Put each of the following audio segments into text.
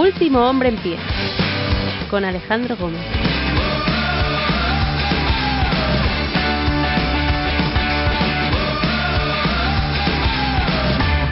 Último hombre en pie, con Alejandro Gómez.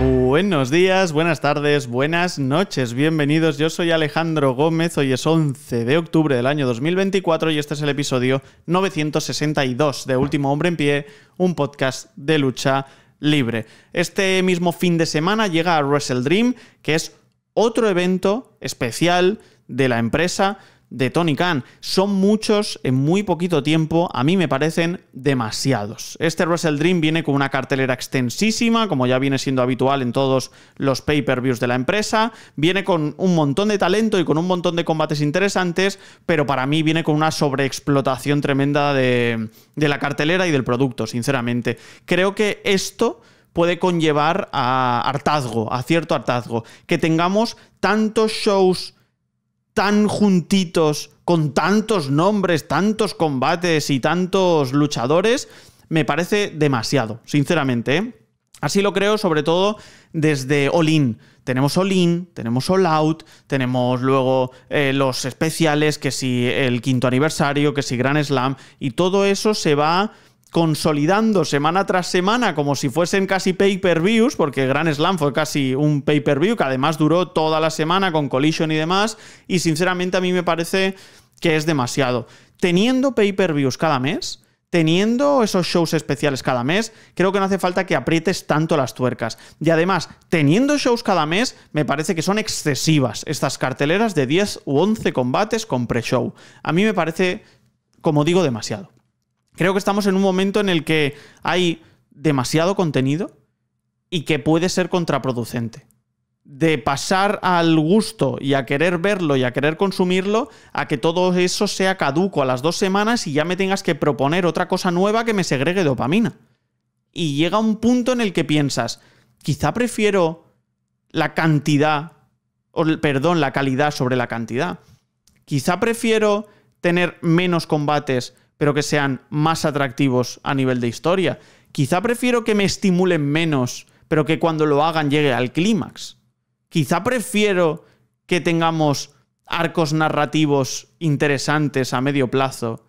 Buenos días, buenas tardes, buenas noches, bienvenidos. Yo soy Alejandro Gómez, hoy es 11 de octubre del año 2024 y este es el episodio 962 de Último Hombre en Pie, un podcast de lucha libre. Este mismo fin de semana llega a Wrestle Dream, que es otro evento especial de la empresa de Tony Khan. Son muchos en muy poquito tiempo, a mí me parecen demasiados. Este Russell Dream viene con una cartelera extensísima, como ya viene siendo habitual en todos los pay-per-views de la empresa, viene con un montón de talento y con un montón de combates interesantes, pero para mí viene con una sobreexplotación tremenda de, de la cartelera y del producto, sinceramente. Creo que esto puede conllevar a hartazgo, a cierto hartazgo. Que tengamos tantos shows tan juntitos, con tantos nombres, tantos combates y tantos luchadores, me parece demasiado, sinceramente. ¿eh? Así lo creo, sobre todo desde All In. Tenemos All In, tenemos All Out, tenemos luego eh, los especiales, que si el quinto aniversario, que si Gran Slam, y todo eso se va consolidando semana tras semana como si fuesen casi pay-per-views, porque Grand Slam fue casi un pay-per-view que además duró toda la semana con Collision y demás, y sinceramente a mí me parece que es demasiado. Teniendo pay-per-views cada mes, teniendo esos shows especiales cada mes, creo que no hace falta que aprietes tanto las tuercas. Y además, teniendo shows cada mes, me parece que son excesivas estas carteleras de 10 u 11 combates con pre-show. A mí me parece, como digo, demasiado. Creo que estamos en un momento en el que hay demasiado contenido y que puede ser contraproducente. De pasar al gusto y a querer verlo y a querer consumirlo, a que todo eso sea caduco a las dos semanas y ya me tengas que proponer otra cosa nueva que me segregue dopamina. Y llega un punto en el que piensas, quizá prefiero la cantidad, o, perdón, la calidad sobre la cantidad. Quizá prefiero tener menos combates, pero que sean más atractivos a nivel de historia. Quizá prefiero que me estimulen menos, pero que cuando lo hagan llegue al clímax. Quizá prefiero que tengamos arcos narrativos interesantes a medio plazo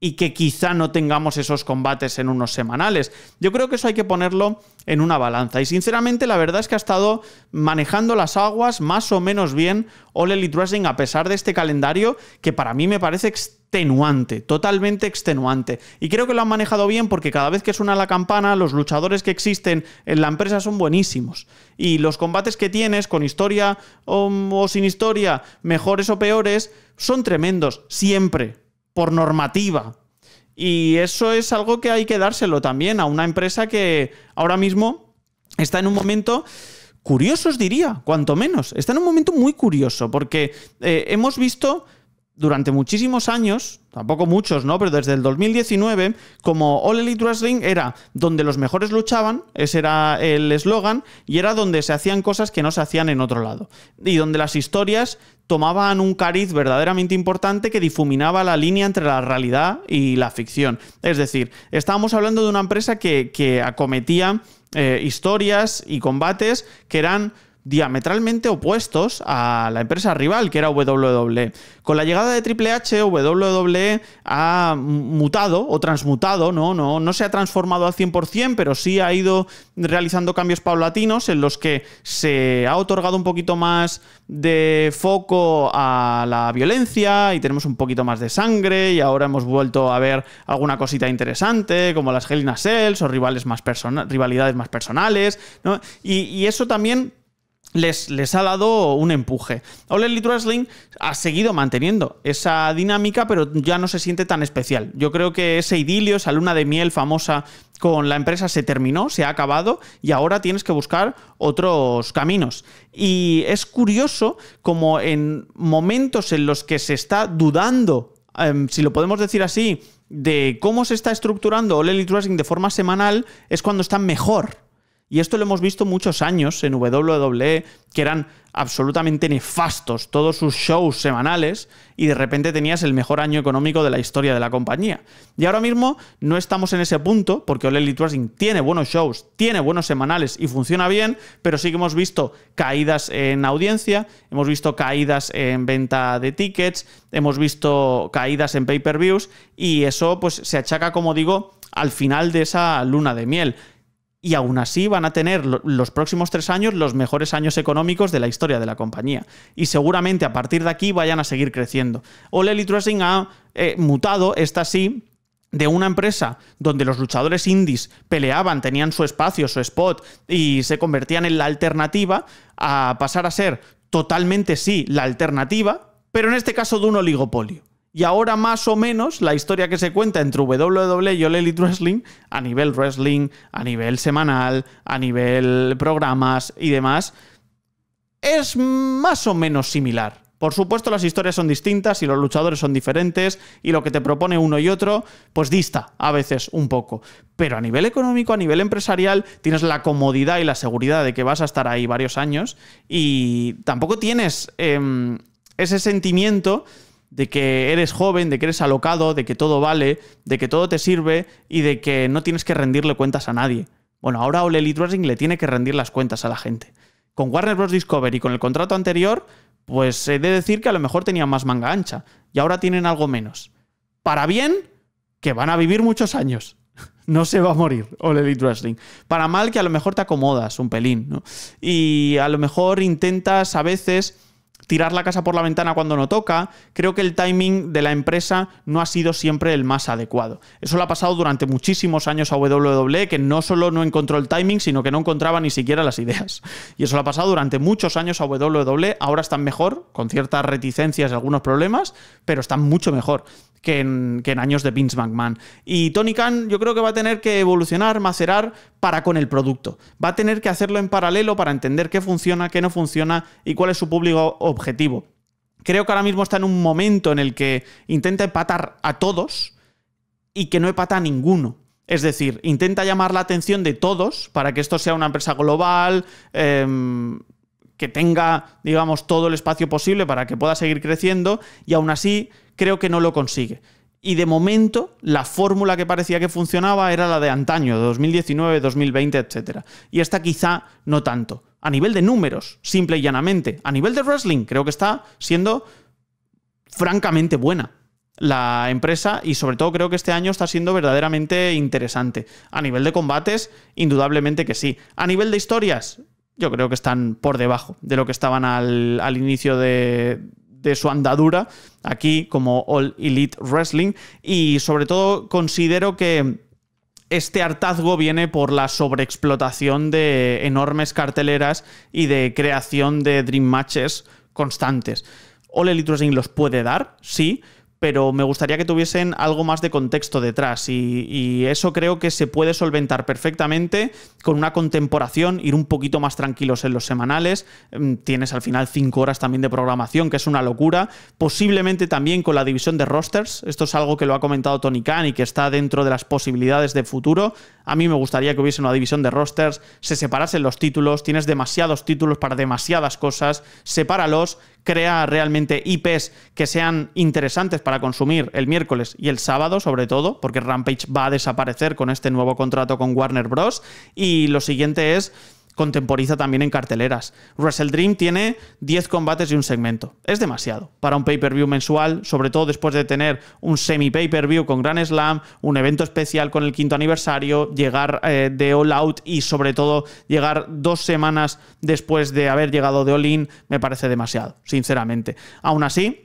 y que quizá no tengamos esos combates en unos semanales. Yo creo que eso hay que ponerlo en una balanza. Y sinceramente la verdad es que ha estado manejando las aguas más o menos bien All Elite Wrestling a pesar de este calendario que para mí me parece extraordinario extenuante, totalmente extenuante. Y creo que lo han manejado bien porque cada vez que suena la campana, los luchadores que existen en la empresa son buenísimos. Y los combates que tienes, con historia o, sin historia, mejores o peores, son tremendos, siempre, por normativa. Y eso es algo que hay que dárselo también a una empresa que ahora mismo está en un momento curioso, os diría, cuanto menos. Está en un momento muy curioso porque eh, hemos visto durante muchísimos años, tampoco muchos, ¿no? Pero desde el 2019, como All Elite Wrestling era donde los mejores luchaban, ese era el eslogan, y era donde se hacían cosas que no se hacían en otro lado. Y donde las historias tomaban un cariz verdaderamente importante que difuminaba la línea entre la realidad y la ficción. Es decir, estábamos hablando de una empresa que, acometía eh, historias y combates que eran diametralmente opuestos a la empresa rival, que era WWE. Con la llegada de Triple H, WWE ha mutado o transmutado, ¿no? No, no se ha transformado al 100%, pero sí ha ido realizando cambios paulatinos en los que se ha otorgado un poquito más de foco a la violencia y tenemos un poquito más de sangre y ahora hemos vuelto a ver alguna cosita interesante, como las Hell in Cells o rivales más rivalidades más personales, ¿no? y, y eso también les, ha dado un empuje. All Elite Wrestling ha seguido manteniendo esa dinámica, pero ya no se siente tan especial. Yo creo que ese idilio, esa luna de miel famosa con la empresa se terminó, se ha acabado y ahora tienes que buscar otros caminos. Y es curioso como en momentos en los que se está dudando, em, si lo podemos decir así, de cómo se está estructurando All Elite Wrestling de forma semanal, es cuando están mejor y esto lo hemos visto muchos años en WWE, que eran absolutamente nefastos todos sus shows semanales y de repente tenías el mejor año económico de la historia de la compañía. Y ahora mismo no estamos en ese punto porque Oled Wrestling tiene buenos shows, tiene buenos semanales y funciona bien, pero sí que hemos visto caídas en audiencia, hemos visto caídas en venta de tickets, hemos visto caídas en pay-per-views y eso pues se achaca, como digo, al final de esa luna de miel y aún así van a tener los próximos tres años los mejores años económicos de la historia de la compañía. Y seguramente a partir de aquí vayan a seguir creciendo. O Elite ha eh, mutado, esta sí, de una empresa donde los luchadores indies peleaban, tenían su espacio, su spot y se convertían en la alternativa, a pasar a ser totalmente sí la alternativa, pero en este caso de un oligopolio y ahora más o menos la historia que se cuenta entre WWE y All Wrestling a nivel wrestling, a nivel semanal, a nivel programas y demás, es más o menos similar. Por supuesto las historias son distintas y los luchadores son diferentes y lo que te propone uno y otro pues dista a veces un poco. Pero a nivel económico, a nivel empresarial, tienes la comodidad y la seguridad de que vas a estar ahí varios años y tampoco tienes em, ese sentimiento de que eres joven, de que eres alocado, de que todo vale, de que todo te sirve y de que no tienes que rendirle cuentas a nadie. Bueno, ahora Ole Wrestling le tiene que rendir las cuentas a la gente. Con Warner Bros. Discovery, y con el contrato anterior, pues he de decir que a lo mejor tenían más manga ancha y ahora tienen algo menos. Para bien, que van a vivir muchos años. No se va a morir Ole Elite Wrestling. Para mal que a lo mejor te acomodas un pelín, ¿no? Y a lo mejor intentas a veces tirar la casa por la ventana cuando no toca, creo que el timing de la empresa no ha sido siempre el más adecuado. Eso lo ha pasado durante muchísimos años a W e, que no solo no encontró el timing, sino que no encontraba ni siquiera las ideas. Y eso lo ha pasado durante muchos años a W. E. ahora están mejor, con ciertas reticencias y algunos problemas, pero están mucho mejor que en, años de Vince McMahon. Y Tony Khan yo creo que va a tener que evolucionar, macerar para con el producto. Va a tener que hacerlo en paralelo para entender qué funciona, qué no funciona y cuál es su público objetivo. Creo que ahora mismo está en un momento en el que intenta empatar a todos y que no empata a ninguno. Es decir, intenta llamar la atención de todos para que esto sea una empresa global. Em, que tenga, digamos, todo el espacio posible para que pueda seguir creciendo y aún así creo que no lo consigue. Y de momento, la fórmula que parecía que funcionaba era la de antaño, de 2019, 2020, etc. Y esta quizá no tanto. A nivel de números, simple y llanamente. A nivel de wrestling, creo que está siendo francamente buena la empresa y sobre todo creo que este año está siendo verdaderamente interesante. A nivel de combates, indudablemente que sí. A nivel de historias, yo creo que están por debajo de lo que estaban al, inicio de, de su andadura aquí como All Elite Wrestling y sobre todo considero que este hartazgo viene por la sobreexplotación de enormes carteleras y de creación de Dream Matches constantes. All Elite Wrestling los puede dar, sí, pero me gustaría que tuviesen algo más de contexto detrás y, eso creo que se puede solventar perfectamente con una contemporación, ir un poquito más tranquilos en los semanales, mm, tienes al final cinco horas también de programación, que es una locura, posiblemente también con la división de rosters, esto es algo que lo ha comentado Tony Khan y que está dentro de las posibilidades de futuro, a mí me gustaría que hubiese una división de rosters, se separasen los títulos, tienes demasiados títulos para demasiadas cosas, sepáralos, crea realmente IPs que sean interesantes para consumir el miércoles y el sábado, sobre todo, porque Rampage va a desaparecer con este nuevo contrato con Warner Bros. Y lo siguiente es contemporiza también en carteleras. Russell Dream tiene 10 combates y un segmento. Es demasiado para un pay-per-view mensual, sobre todo después de tener un semi-pay-per-view con Grand Slam, un evento especial con el quinto aniversario, llegar eh, de All Out y sobre todo llegar dos semanas después de haber llegado de All In, me parece demasiado, sinceramente. Aún así,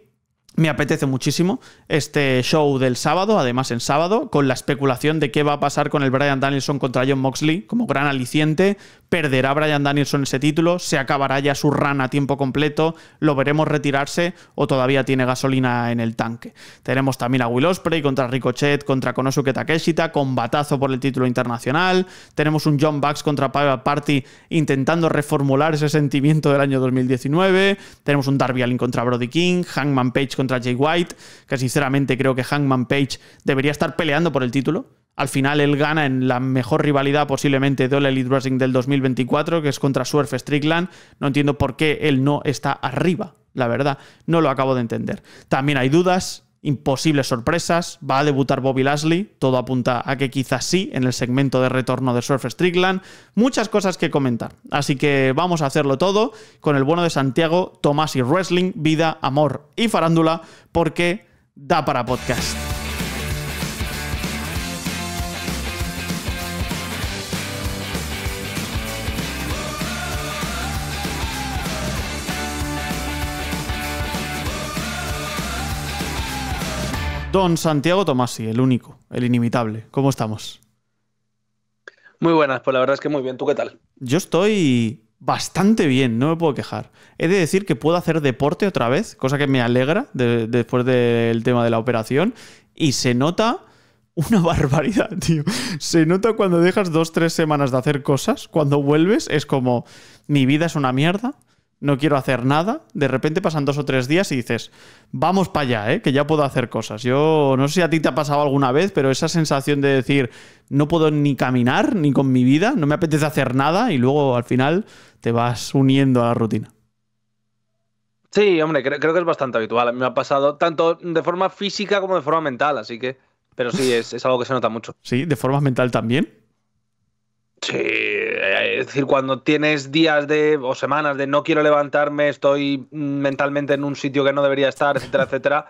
me apetece muchísimo este show del sábado, además en sábado, con la especulación de qué va a pasar con el Brian Danielson contra John Moxley como gran aliciente perderá Brian Danielson ese título, se acabará ya su run a tiempo completo, lo veremos retirarse o todavía tiene gasolina en el tanque. Tenemos también a Will Osprey contra Ricochet, contra Konosuke Takeshita, batazo por el título internacional. Tenemos un John Bucks contra Private Party intentando reformular ese sentimiento del año 2019. Tenemos un Darby Allin contra Brody King, Hangman Page contra Jay White, que sinceramente creo que Hangman Page debería estar peleando por el título al final él gana en la mejor rivalidad posiblemente de All Elite Wrestling del 2024, que es contra Surf Strickland. No entiendo por qué él no está arriba, la verdad. No lo acabo de entender. También hay dudas, imposibles sorpresas. Va a debutar Bobby Lashley. Todo apunta a que quizás sí en el segmento de retorno de Surf Strickland. Muchas cosas que comentar. Así que vamos a hacerlo todo con el bueno de Santiago, Tomás y Wrestling, vida, amor y farándula, porque da para podcast. Don Santiago Tomasi, el único, el inimitable. ¿Cómo estamos? Muy buenas, pues la verdad es que muy bien. ¿Tú qué tal? Yo estoy bastante bien, no me puedo quejar. He de decir que puedo hacer deporte otra vez, cosa que me alegra después del tema de la operación. Y se nota una barbaridad, tío. Se nota cuando dejas dos, tres semanas de hacer cosas, cuando vuelves es como, mi vida es una mierda no quiero hacer nada, de repente pasan dos o tres días y dices, vamos para allá, ¿eh? que ya puedo hacer cosas. Yo no sé si a ti te ha pasado alguna vez, pero esa sensación de decir, no puedo ni caminar, ni con mi vida, no me apetece hacer nada y luego al final te vas uniendo a la rutina. Sí, hombre, creo, que es bastante habitual. Me ha pasado tanto de forma física como de forma mental, así que... Pero sí, es, es algo que se nota mucho. Sí, de forma mental también. Sí, eh, es decir, cuando tienes días de o semanas de no quiero levantarme, estoy mm, mentalmente en un sitio que no debería estar, etcétera, etcétera,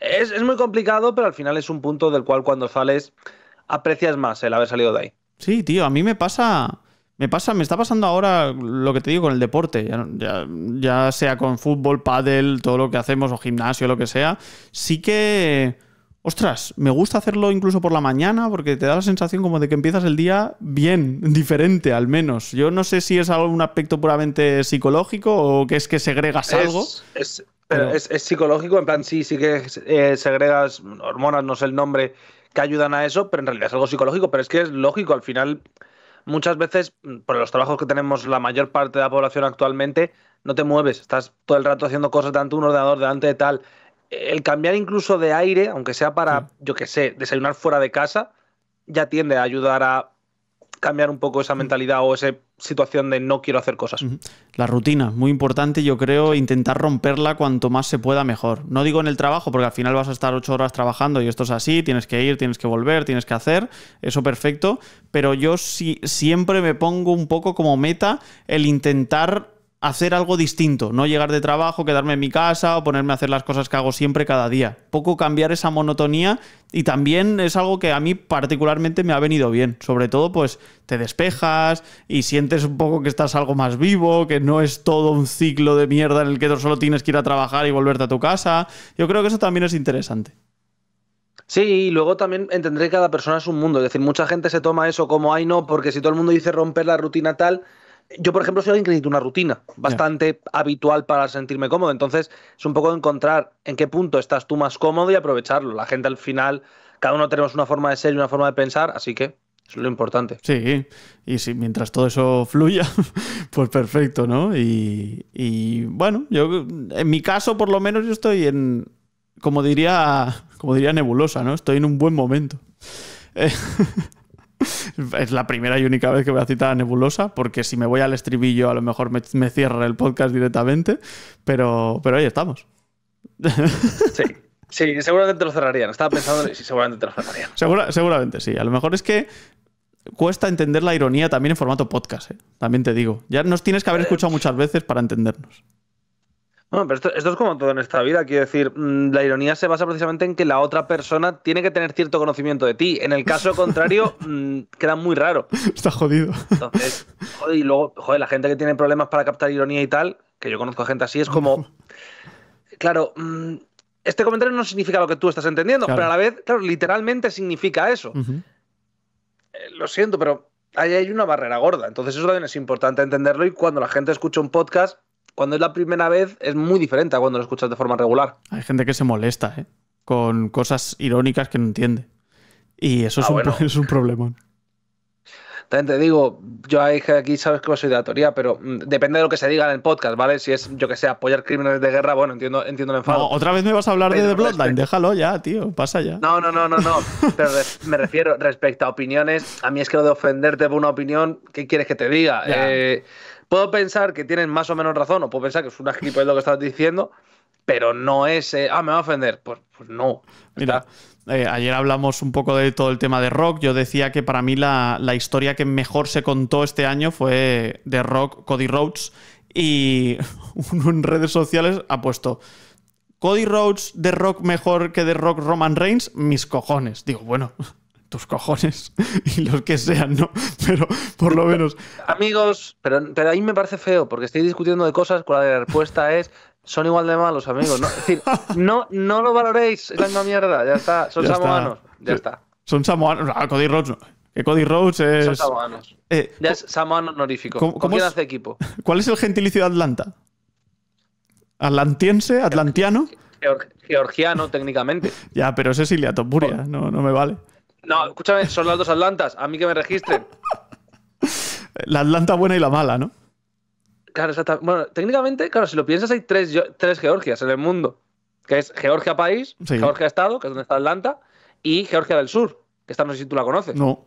es, muy complicado, pero al final es un punto del cual cuando sales aprecias más el haber salido de ahí. Sí, tío, a mí me pasa... Me pasa, me está pasando ahora lo que te digo con el deporte, ya, ya sea con fútbol, pádel, todo lo que hacemos o gimnasio, lo que sea. Sí que ostras, me gusta hacerlo incluso por la mañana porque te da la sensación como de que empiezas el día bien, diferente al menos. Yo no sé si es algún aspecto puramente psicológico o que es que segregas algo. Es, psicológico, en plan sí, sí que eh, segregas hormonas, no sé el nombre, que ayudan a eso, pero en realidad es algo psicológico, pero es que es lógico, al final muchas veces, por los trabajos que tenemos la mayor parte de la población actualmente, no te mueves, estás todo el rato haciendo cosas delante de un ordenador, delante de tal, el cambiar incluso de aire, aunque sea para, yo qué sé, desayunar fuera de casa, ya tiende a ayudar a cambiar un poco esa mentalidad o esa situación de no quiero hacer cosas. La rutina, muy importante, yo creo, intentar romperla cuanto más se pueda mejor. No digo en el trabajo, porque al final vas a estar ocho horas trabajando y esto es así, tienes que ir, tienes que volver, tienes que hacer, eso perfecto, pero yo siempre me pongo un poco como meta el intentar hacer algo distinto, no llegar de trabajo, quedarme en mi casa o ponerme a hacer las cosas que hago siempre cada día. Poco cambiar esa monotonía y también es algo que a mí particularmente me ha venido bien. Sobre todo pues te despejas y sientes un poco que estás algo más vivo, que no es todo un ciclo de mierda en el que tú solo tienes que ir a trabajar y volverte a tu casa. Yo creo que eso también es interesante. Sí, y luego también entender que cada persona es un mundo. Es decir, mucha gente se toma eso como, ay no, porque si todo el mundo dice romper la rutina tal, yo, por ejemplo, soy alguien que necesita una rutina bastante habitual para sentirme cómodo. Entonces, es un poco encontrar en qué punto estás tú más cómodo y aprovecharlo. La gente al final, cada uno tenemos una forma de ser y una forma de pensar, así que es lo importante. Sí, y si mientras todo eso fluya, pues perfecto, ¿no? Y, bueno, yo en mi caso, por lo menos, yo estoy en, como diría, como Nebulosa, ¿no? Estoy en un buen momento. Eh, es la primera y única vez que voy a citar a Nebulosa, porque si me voy al estribillo a lo mejor me, cierra el podcast directamente, pero, pero ahí estamos. Sí. seguramente te lo cerrarían. Estaba pensando si seguramente te lo cerrarían. seguramente sí. A lo mejor es que cuesta entender la ironía también en formato podcast. ¿eh? También te digo. Ya nos tienes que haber eh. escuchado muchas veces para entendernos. Bueno, pero esto, es como todo en esta vida. Quiero decir, mm, la ironía se basa precisamente en que la otra persona tiene que tener cierto conocimiento de ti. En el caso contrario, mm, queda muy raro. Está jodido. Entonces, y luego, joder, la gente que tiene problemas para captar ironía y tal, que yo conozco a gente así, es como. Claro, mm, este comentario no significa lo que tú estás entendiendo, pero a la vez, claro, literalmente significa eso. Eh, lo siento, pero ahí hay una barrera gorda. Entonces, eso también es importante entenderlo. Y cuando la gente escucha un podcast cuando es la primera vez es muy diferente a cuando lo escuchas de forma regular. Hay gente que se molesta, ¿eh? Con cosas irónicas que no entiende. Y eso es, ah, un, problema. También te digo, yo aquí sabes que soy de la teoría, pero mm, depende de lo que se diga en el podcast, ¿vale? Si es, yo que sé, apoyar crímenes de guerra, bueno, entiendo, entiendo el enfado. otra vez me vas a hablar de The Bloodline, déjalo ya, tío, pasa ya. No, no, no, no, no. pero me refiero respecto a opiniones, a mí es que lo de ofenderte por una opinión, ¿qué quieres que te diga? Eh, Puedo pensar que tienen más o menos razón, o puedo pensar que es una de lo que estás diciendo, pero no es, eh, ah, me va a ofender. Pues, pues no. Mira, eh, ayer hablamos un poco de todo el tema de rock. Yo decía que para mí la, la historia que mejor se contó este año fue de rock Cody Rhodes y uno en redes sociales ha puesto... Cody Rhodes de rock mejor que de rock Roman Reigns, mis cojones. Digo, bueno, tus cojones y los que sean, ¿no? Pero por lo menos. Amigos, pero, pero ahí me parece feo, porque estoy discutiendo de cosas con la respuesta es. Son igual de malos, amigos. No, es decir, no, no lo valoréis, es la mierda, ya está. Son samoanos, ya está. Son samoanos, ah, Cody Rhodes Que Cody Rhodes es. Son samoanos. Eh, ya es samoano honorífico. ¿Cómo, cómo quién hace equipo? ¿Cuál es el gentilicio de Atlanta? ¿Atlantiense? ¿Atlantiano? Georgiano, técnicamente. ya, pero ese es Iliatopuria, Topuria, no, no me vale. No, escúchame, son las dos Atlantas. A mí que me registren. la Atlanta buena y la mala, ¿no? Claro, exactamente. Bueno, técnicamente, claro, si lo piensas, hay tres, Georgias en el mundo. Que es Georgia país, Georgia estado, que es donde está Atlanta, y Georgia del Sur, que esta no sé si tú la conoces. No.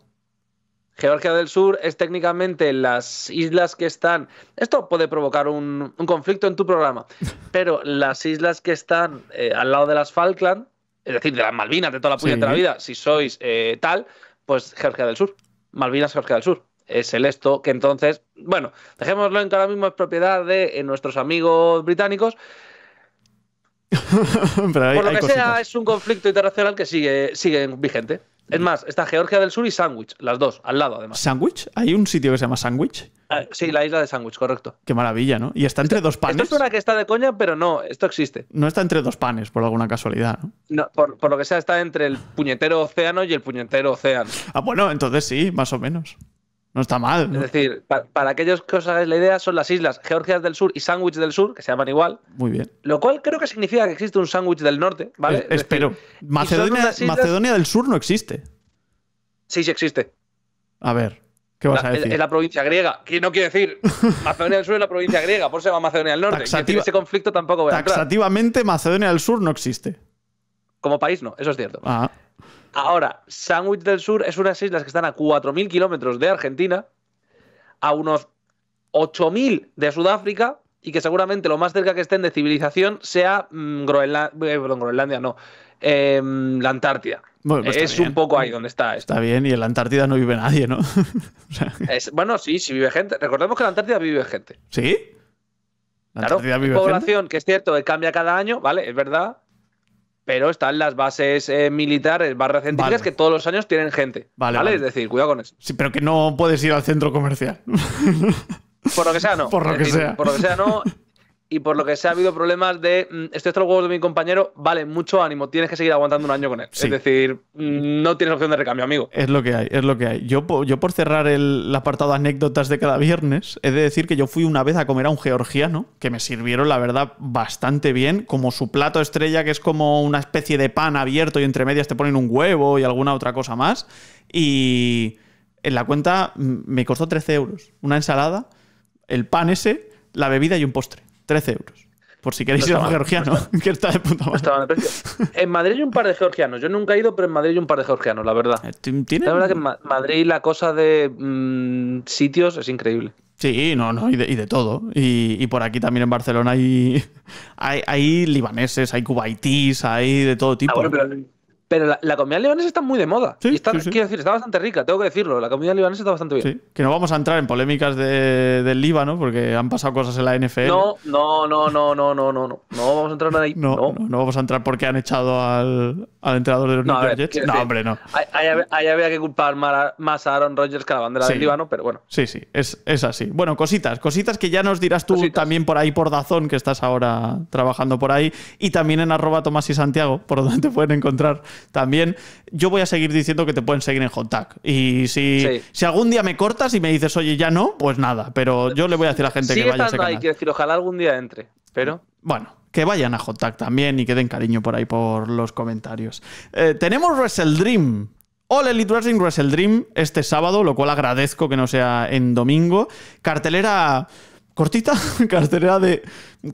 Georgia del Sur es técnicamente las islas que están. Esto puede provocar un, conflicto en tu programa, pero las islas que están eh, al lado de las Falkland, es decir, de las Malvinas, de toda la de la vida, si sois eh, tal, pues Georgia del Sur. Malvinas, Georgia del Sur. Es el esto que entonces, bueno, dejémoslo en que mismo es propiedad de eh, nuestros amigos británicos. Por lo que sea, es un conflicto internacional que sigue vigente. Es más, está Georgia del Sur y Sandwich, las dos, al lado además. ¿Sandwich? ¿Hay un sitio que se llama Sandwich? Ah, sí, la isla de Sandwich, correcto. Qué maravilla, ¿no? Y está entre dos panes. Esto es una que está de coña, pero no, esto existe. No está entre dos panes, por alguna casualidad, ¿no? por, por, lo que sea, está entre el puñetero océano y el puñetero océano. Ah, bueno, entonces sí, más o menos. No está mal. Es decir, para, aquellos que os hagáis la idea, son las islas Georgias del Sur y sándwich del Sur, que se llaman igual. Muy bien. Lo cual creo que significa que existe un sándwich del norte, ¿vale? espero. Macedonia, Macedonia del Sur no existe. Sí, sí existe. A ver, ¿qué vas a decir? Es la provincia griega. Que no quiere decir Macedonia del Sur es la provincia griega, por eso se llama Macedonia del Norte. Taxativa, ese conflicto tampoco voy a Taxativamente, Macedonia del Sur no existe. Como país no, eso es cierto. Ah. Ahora, Sandwich del Sur es unas islas que están a 4.000 kilómetros de Argentina, a unos 8.000 de Sudáfrica y que seguramente lo más cerca que estén de civilización sea mm, eh, perdón, Groenlandia, no, em, la Antártida. Pues es un poco ahí donde está. Está bien, y en la Antártida no vive nadie, ¿no? bueno, sí, sí vive gente. Recordemos que en la Antártida vive gente. ¿Sí? ¿La población que es cierto que cambia cada año, ¿vale? Es verdad pero están las bases eh, militares barras científicas que todos los años tienen gente. Vale, Es decir, cuidado con eso. Sí, pero que no puedes ir al centro comercial. Por lo que sea, no. Por lo que sea. Por lo que sea, no y por lo que se ha habido problemas de Este hasta los huevos de mi compañero, vale, mucho ánimo, tienes que seguir aguantando un año con él. Es decir, mm, no tienes opción de recambio, amigo. Es lo que hay, es lo que hay. Yo, por cerrar el, el apartado de anécdotas de cada viernes, he de decir que yo fui una vez a comer a un georgiano, que me sirvieron, la verdad, bastante bien, como su plato estrella, que es como una especie de pan abierto y entre medias te ponen un huevo y alguna otra cosa más. Y en la cuenta mm, me costó 13 euros. Una ensalada, el pan ese, la bebida y un postre. 13 euros. Por si queréis ir a un georgiano, que está de puta en Madrid hay un par de georgianos. Yo nunca he ido, pero en Madrid hay un par de georgianos, la verdad. Eh, la verdad que en Madrid la cosa de mm, sitios es increíble. Sí, no, no, y de, todo. Y, por aquí también en Barcelona hay, hay, libaneses, hay cubaitís hay de todo tipo. Ah, pero la, comida libanesa está muy de moda. está, Quiero decir, está bastante rica, tengo que decirlo. La comida libanesa está bastante bien. que no vamos a entrar en polémicas del Líbano porque han pasado cosas en la NFL. No, no, no, no, no, no, no. No, vamos a entrar ahí. No, no. vamos a entrar porque han echado al, entrenador de los New York No, hombre, no. Ahí, había que culpar más a Aaron Rodgers que a la bandera del Líbano, pero bueno. Sí, sí, es, así. Bueno, cositas, cositas que ya nos dirás tú también por ahí, por Dazón, que estás ahora trabajando por ahí, y también en arroba Tomás y Santiago, por donde te pueden encontrar también, yo voy a seguir diciendo que te pueden seguir en Tag Y si, algún día me cortas y me dices, oye, ya no, pues nada. Pero yo le voy a decir a la gente que vaya a ese ojalá algún día entre. Pero. Bueno, que vayan a Tag también y que den cariño por ahí por los comentarios. Eh, tenemos Wrestle Dream. All Elite Wrestling Wrestle Dream este sábado, lo cual agradezco que no sea en domingo. Cartelera cortita, cartelera de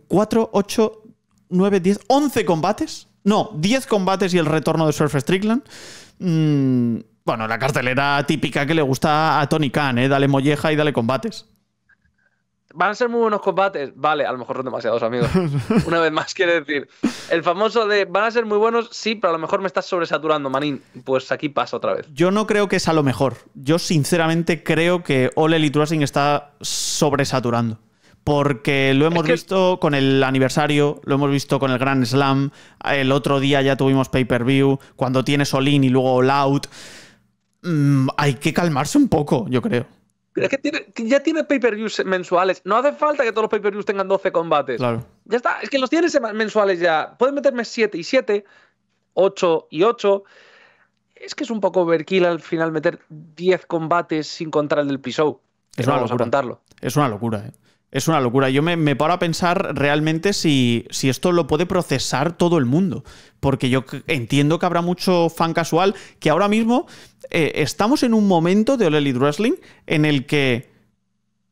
4, 8, 9, 10, 11 combates. No, 10 combates y el retorno de Surf Strickland. Mm, bueno, la cartelera típica que le gusta a Tony Khan, ¿eh? Dale molleja y dale combates. Van a ser muy buenos combates. Vale, a lo mejor son demasiados amigos. Una vez más, quiere decir. El famoso de van a ser muy buenos, sí, pero a lo mejor me estás sobresaturando, Manín. Pues aquí pasa otra vez. Yo no creo que es a lo mejor. Yo sinceramente creo que Ole Elite está sobresaturando porque lo hemos visto con el aniversario, lo hemos visto con el Grand Slam, el otro día ya tuvimos pay-per-view, cuando tiene Olin y luego Loud. Mm, hay que calmarse un poco, yo creo. Es que, ya tiene pay-per-views mensuales. No hace falta que todos los pay-per-views tengan 12 combates. Claro. Ya está, es que los tienes mensuales ya. Puedes meterme 7 y 7, 8 y 8. Es que es un poco overkill al final meter 10 combates sin contar el del piso. Es Es una locura, ¿eh? Es una locura. Yo me, me paro a pensar realmente si, esto lo puede procesar todo el mundo. Porque yo entiendo que habrá mucho fan casual que ahora mismo eh, estamos en un momento de All Wrestling en el que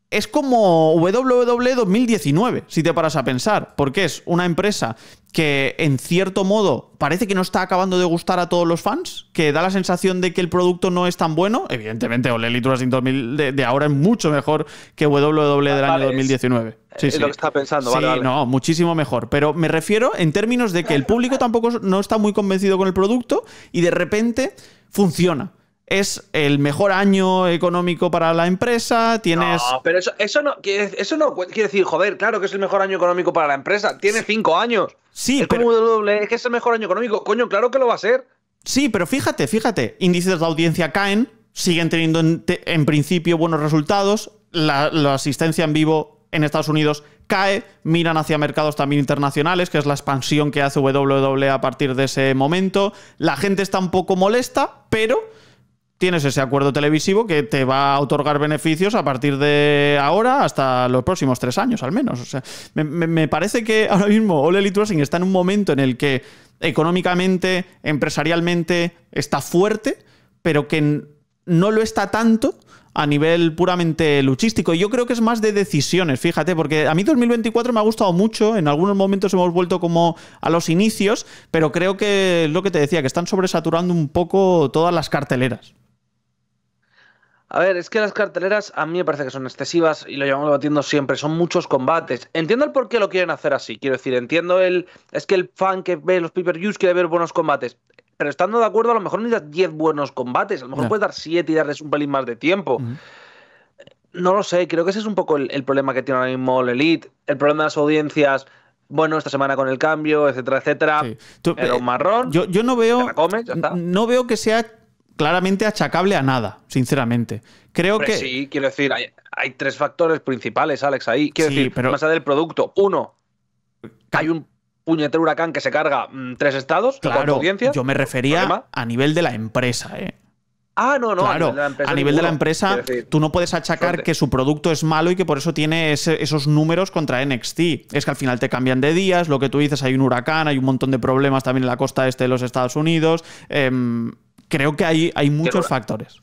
es como WWE 2019, si te paras a pensar, porque es una empresa que en cierto modo parece que no está acabando de gustar a todos los fans, que da la sensación de que el producto no es tan bueno. Evidentemente, Ole 2000 de, de, ahora es mucho mejor que WWE del ah, año 2019. Eh, es, sí, lo que está pensando, sí, vale, no, muchísimo mejor. Pero me refiero en términos de que el público tampoco no está muy convencido con el producto y de repente funciona es el mejor año económico para la empresa, tienes... No, pero eso, no, eso no quiere decir, joder, claro que es el mejor año económico para la empresa, tiene cinco años. Sí, pero... es que es el mejor año económico. Coño, claro que lo va a ser. Sí, pero fíjate, fíjate. Índices de audiencia caen, siguen teniendo en, principio buenos resultados. La, la asistencia en vivo en Estados Unidos cae, miran hacia mercados también internacionales, que es la expansión que hace WWE a partir de ese momento. La gente está un poco molesta, pero tienes ese acuerdo televisivo que te va a otorgar beneficios a partir de ahora hasta los próximos tres años, al menos. O sea, me, parece que ahora mismo Ole Racing está en un momento en el que económicamente, empresarialmente, está fuerte, pero que no lo está tanto a nivel puramente luchístico. Yo creo que es más de decisiones, fíjate, porque a mí 2024 me ha gustado mucho, en algunos momentos hemos vuelto como a los inicios, pero creo que es lo que te decía, que están sobresaturando un poco todas las carteleras. A ver, es que las carteleras a mí me parece que son excesivas y lo llevamos debatiendo siempre, son muchos combates. Entiendo el por qué lo quieren hacer así, quiero decir, entiendo el... Es que el fan que ve los pay views quiere ver buenos combates, pero estando de acuerdo a lo mejor necesitas 10 buenos combates, a lo mejor puedes dar 7 y darles un pelín más de tiempo. No lo sé, creo que ese es un poco el, problema que tiene ahora mismo el Elite, el problema de las audiencias, bueno esta semana con el cambio, etcétera, etcétera. pero eh, marrón. Yo, no veo. No veo que sea claramente achacable a nada, sinceramente. Creo que. Sí, quiero decir, hay, tres factores principales, Alex, ahí. Quiero decir, pero... más allá del producto. Uno, hay un puñetero huracán que se carga mm, tres estados, claro, Yo me refería a nivel de la empresa, ¿eh? Ah, no, no. Claro, a nivel de la empresa, tú no puedes achacar que su producto es malo y que por eso tiene esos números contra NXT. Es que al final te cambian de días, lo que tú dices, hay un huracán, hay un montón de problemas también en la costa este de los Estados Unidos. Em, creo que hay, hay muchos factores.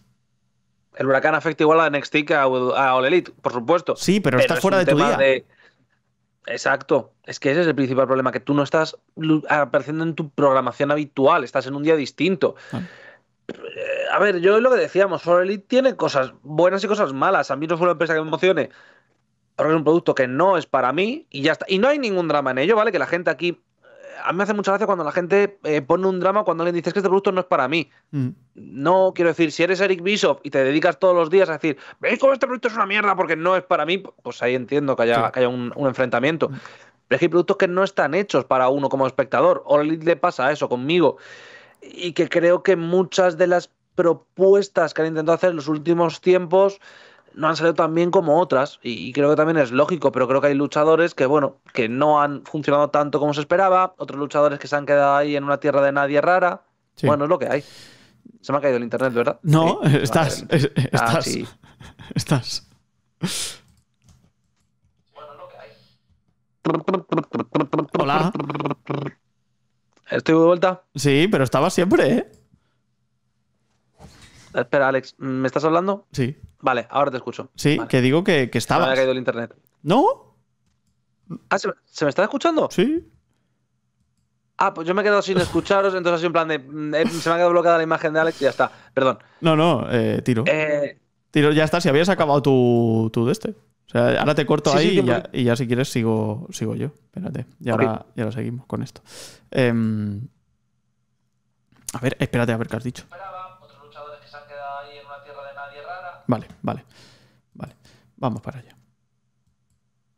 El huracán afecta igual a Nextic que a, a All e por supuesto. Sí, pero, está fuera de tu día. Exacto. Es que ese es el principal problema, que tú no estás apareciendo en tu programación habitual, estás en un día distinto. Ah. Eh, a ver, yo lo que decíamos, All Elite tiene cosas buenas y cosas malas. A mí no es una empresa que me emocione. Porque es un producto que no es para mí y ya está. Y no hay ningún drama en ello, ¿vale? Que la gente aquí a mí me hace mucha gracia cuando la gente eh, pone un drama cuando alguien dices que este producto no es para mí. Mm. No, quiero decir, si eres Eric Bischoff y te dedicas todos los días a decir, veis cómo este producto es una mierda porque no es para mí, pues ahí entiendo que haya, que haya un, enfrentamiento. Mm. Pero es que hay productos que no están hechos para uno como espectador. O le pasa eso conmigo. Y que creo que muchas de las propuestas que han intentado hacer en los últimos tiempos no han salido tan bien como otras, y, creo que también es lógico, pero creo que hay luchadores que, bueno, que no han funcionado tanto como se esperaba, otros luchadores que se han quedado ahí en una tierra de nadie rara. Bueno, es lo que hay. Se me ha caído el internet, ¿verdad? No, estás. Ah, eh, ah, estás. Estás. Bueno, lo que hay. Hola. ¿Estoy de vuelta? Sí, pero estaba siempre, ¿eh? Espera, Alex, ¿me estás hablando? Sí. Vale, ahora te escucho. Sí, que digo que, que estabas. Me ha caído el internet. ¿No? Ah, ¿se, me está escuchando? Sí. Ah, pues yo me he quedado sin escucharos, entonces así en plan de. Mm, eh, se me ha quedado bloqueada la imagen de Alex y ya está. Perdón. No, no, eh, tiro. Eh, tiro, ya está. Si habías acabado tu, de este. O sea, ahora te corto ahí y, ya, si quieres sigo, sigo yo. Espérate. Y ahora, seguimos con esto. Em, a ver, espérate a ver qué has dicho vale, vale. Vale, vamos para allá.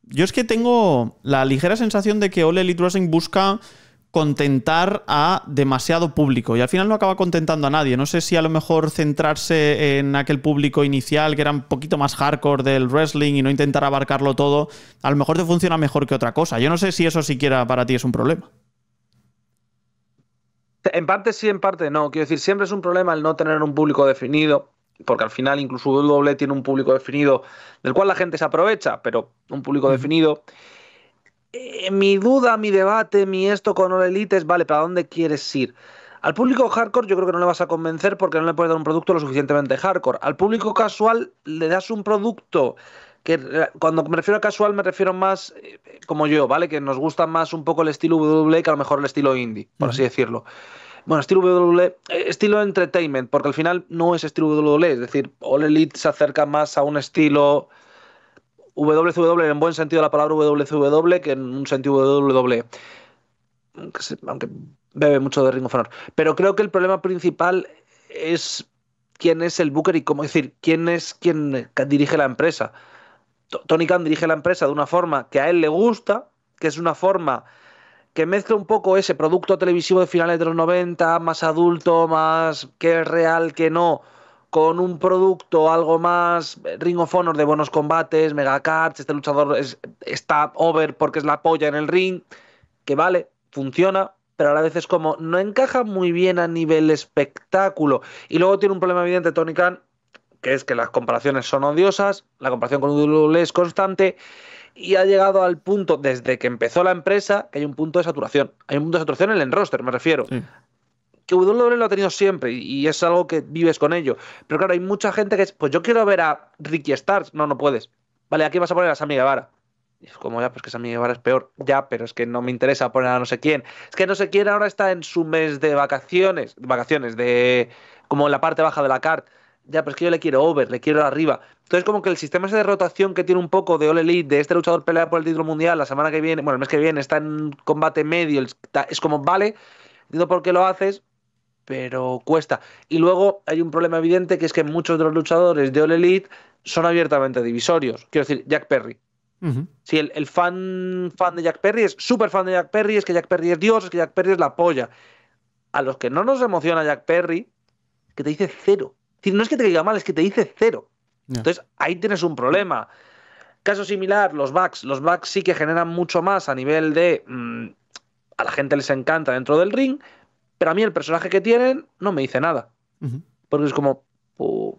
Yo es que tengo la ligera sensación de que Ole Wrestling busca contentar a demasiado público y al final no acaba contentando a nadie. No sé si a lo mejor centrarse en aquel público inicial que era un poquito más hardcore del wrestling y no intentar abarcarlo todo, a lo mejor te funciona mejor que otra cosa. Yo no sé si eso siquiera para ti es un problema. En parte sí, en parte no. Quiero decir, siempre es un problema el no tener un público definido porque al final incluso W e tiene un público definido del cual la gente se aprovecha, pero un público definido. Eh, mi duda, mi debate, mi esto con Orelites Elite vale, ¿para dónde quieres ir? Al público hardcore yo creo que no le vas a convencer porque no le puedes dar un producto lo suficientemente hardcore. Al público casual le das un producto que eh, cuando me refiero a casual me refiero más eh, como yo, ¿vale? Que nos gusta más un poco el estilo W e que a lo mejor el estilo indie, por así decirlo. Bueno, estilo WWE, eh, estilo entertainment, porque al final no es estilo WWE, es decir, All Elite se acerca más a un estilo WWE en buen sentido de la palabra WWE que en un sentido WWE. Aunque, bebe mucho de Ring of Honor. Pero creo que el problema principal es quién es el Booker y cómo decir, quién es quien dirige la empresa. Tony Khan dirige la empresa de una forma que a él le gusta, que es una forma que mezcla un poco ese producto televisivo de finales de los 90, más adulto, más que es real, que no, con un producto algo más eh, Ring of Honor de buenos combates, Cards... este luchador está over porque es la polla en el ring, que vale, funciona, pero a la vez es como no encaja muy bien a nivel espectáculo. Y luego tiene un problema evidente Tony Khan, que es que las comparaciones son odiosas, la comparación con WWE es constante y ha llegado al punto desde que empezó la empresa que hay un punto de saturación. Hay un punto de saturación en el roster, me refiero. Que WWE lo ha tenido siempre y es algo que vives con ello. Pero claro, hay mucha gente que es, pues yo quiero ver a Ricky Stars. No, no puedes. Vale, aquí vas a poner a Sammy Guevara. Y es como ya, pues que Sammy Guevara es peor. Ya, pero es que no me interesa poner a no sé quién. Es que no sé quién ahora está en su mes de vacaciones. Vacaciones, de como en la parte baja de la carta ya, pero es que yo le quiero over, le quiero arriba. Entonces, como que el sistema de rotación que tiene un poco de Ole Elite, de este luchador pelea por el título mundial la semana que viene, bueno, el mes que viene está en combate medio, es como, vale, entiendo por qué lo haces, pero cuesta. Y luego hay un problema evidente que es que muchos de los luchadores de Ole Elite son abiertamente divisorios. Quiero decir, Jack Perry. Si el, fan, fan de Jack Perry es súper fan de Jack Perry, es que Jack Perry es Dios, es que Jack Perry es la polla. A los que no nos emociona Jack Perry, que te dice cero. Es decir, no es que te diga mal, es que te dice cero. Entonces, ahí tienes un problema. Caso similar, los backs. Los backs sí que generan mucho más a nivel de... Mm, a la gente les encanta dentro del ring, pero a mí el personaje que tienen no me dice nada. Porque es como,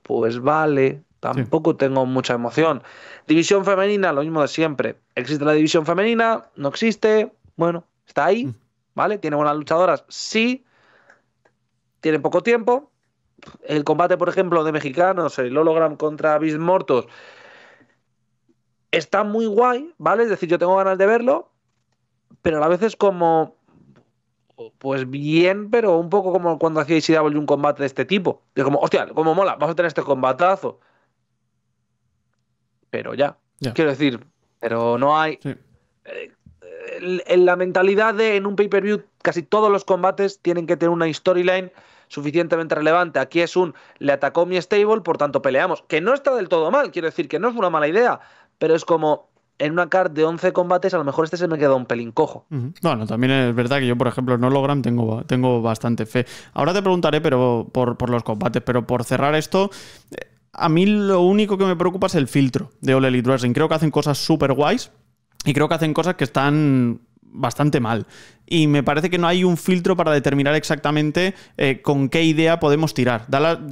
pues vale, tampoco tengo mucha emoción. División femenina, lo mismo de siempre. ¿Existe la división femenina? No existe. Bueno, está ahí, ¿vale? ¿Tiene buenas luchadoras? Sí. Tiene poco tiempo el combate, por ejemplo, de mexicanos, el hologram contra bis Mortos, está muy guay, ¿vale? Es decir, yo tengo ganas de verlo, pero a la vez es como, pues bien, pero un poco como cuando hacía ICW un combate de este tipo. Es como, hostia, como mola, vamos a tener este combatazo. Pero ya, quiero decir, pero no hay... en eh, la mentalidad de en un pay-per-view casi todos los combates tienen que tener una storyline suficientemente relevante. Aquí es un le atacó mi stable, por tanto peleamos. Que no está del todo mal, quiero decir que no es una mala idea, pero es como en una card de 11 combates, a lo mejor este se me queda un pelín cojo. Bueno, también es verdad que yo, por ejemplo, en Hologram tengo, tengo bastante fe. Ahora te preguntaré pero por, los combates, pero por cerrar esto. Eh, a mí lo único que me preocupa es el filtro de Ole Elite Creo que hacen cosas súper guays, y creo que hacen cosas que están bastante mal. Y me parece que no hay un filtro para determinar exactamente eh, con qué idea podemos tirar.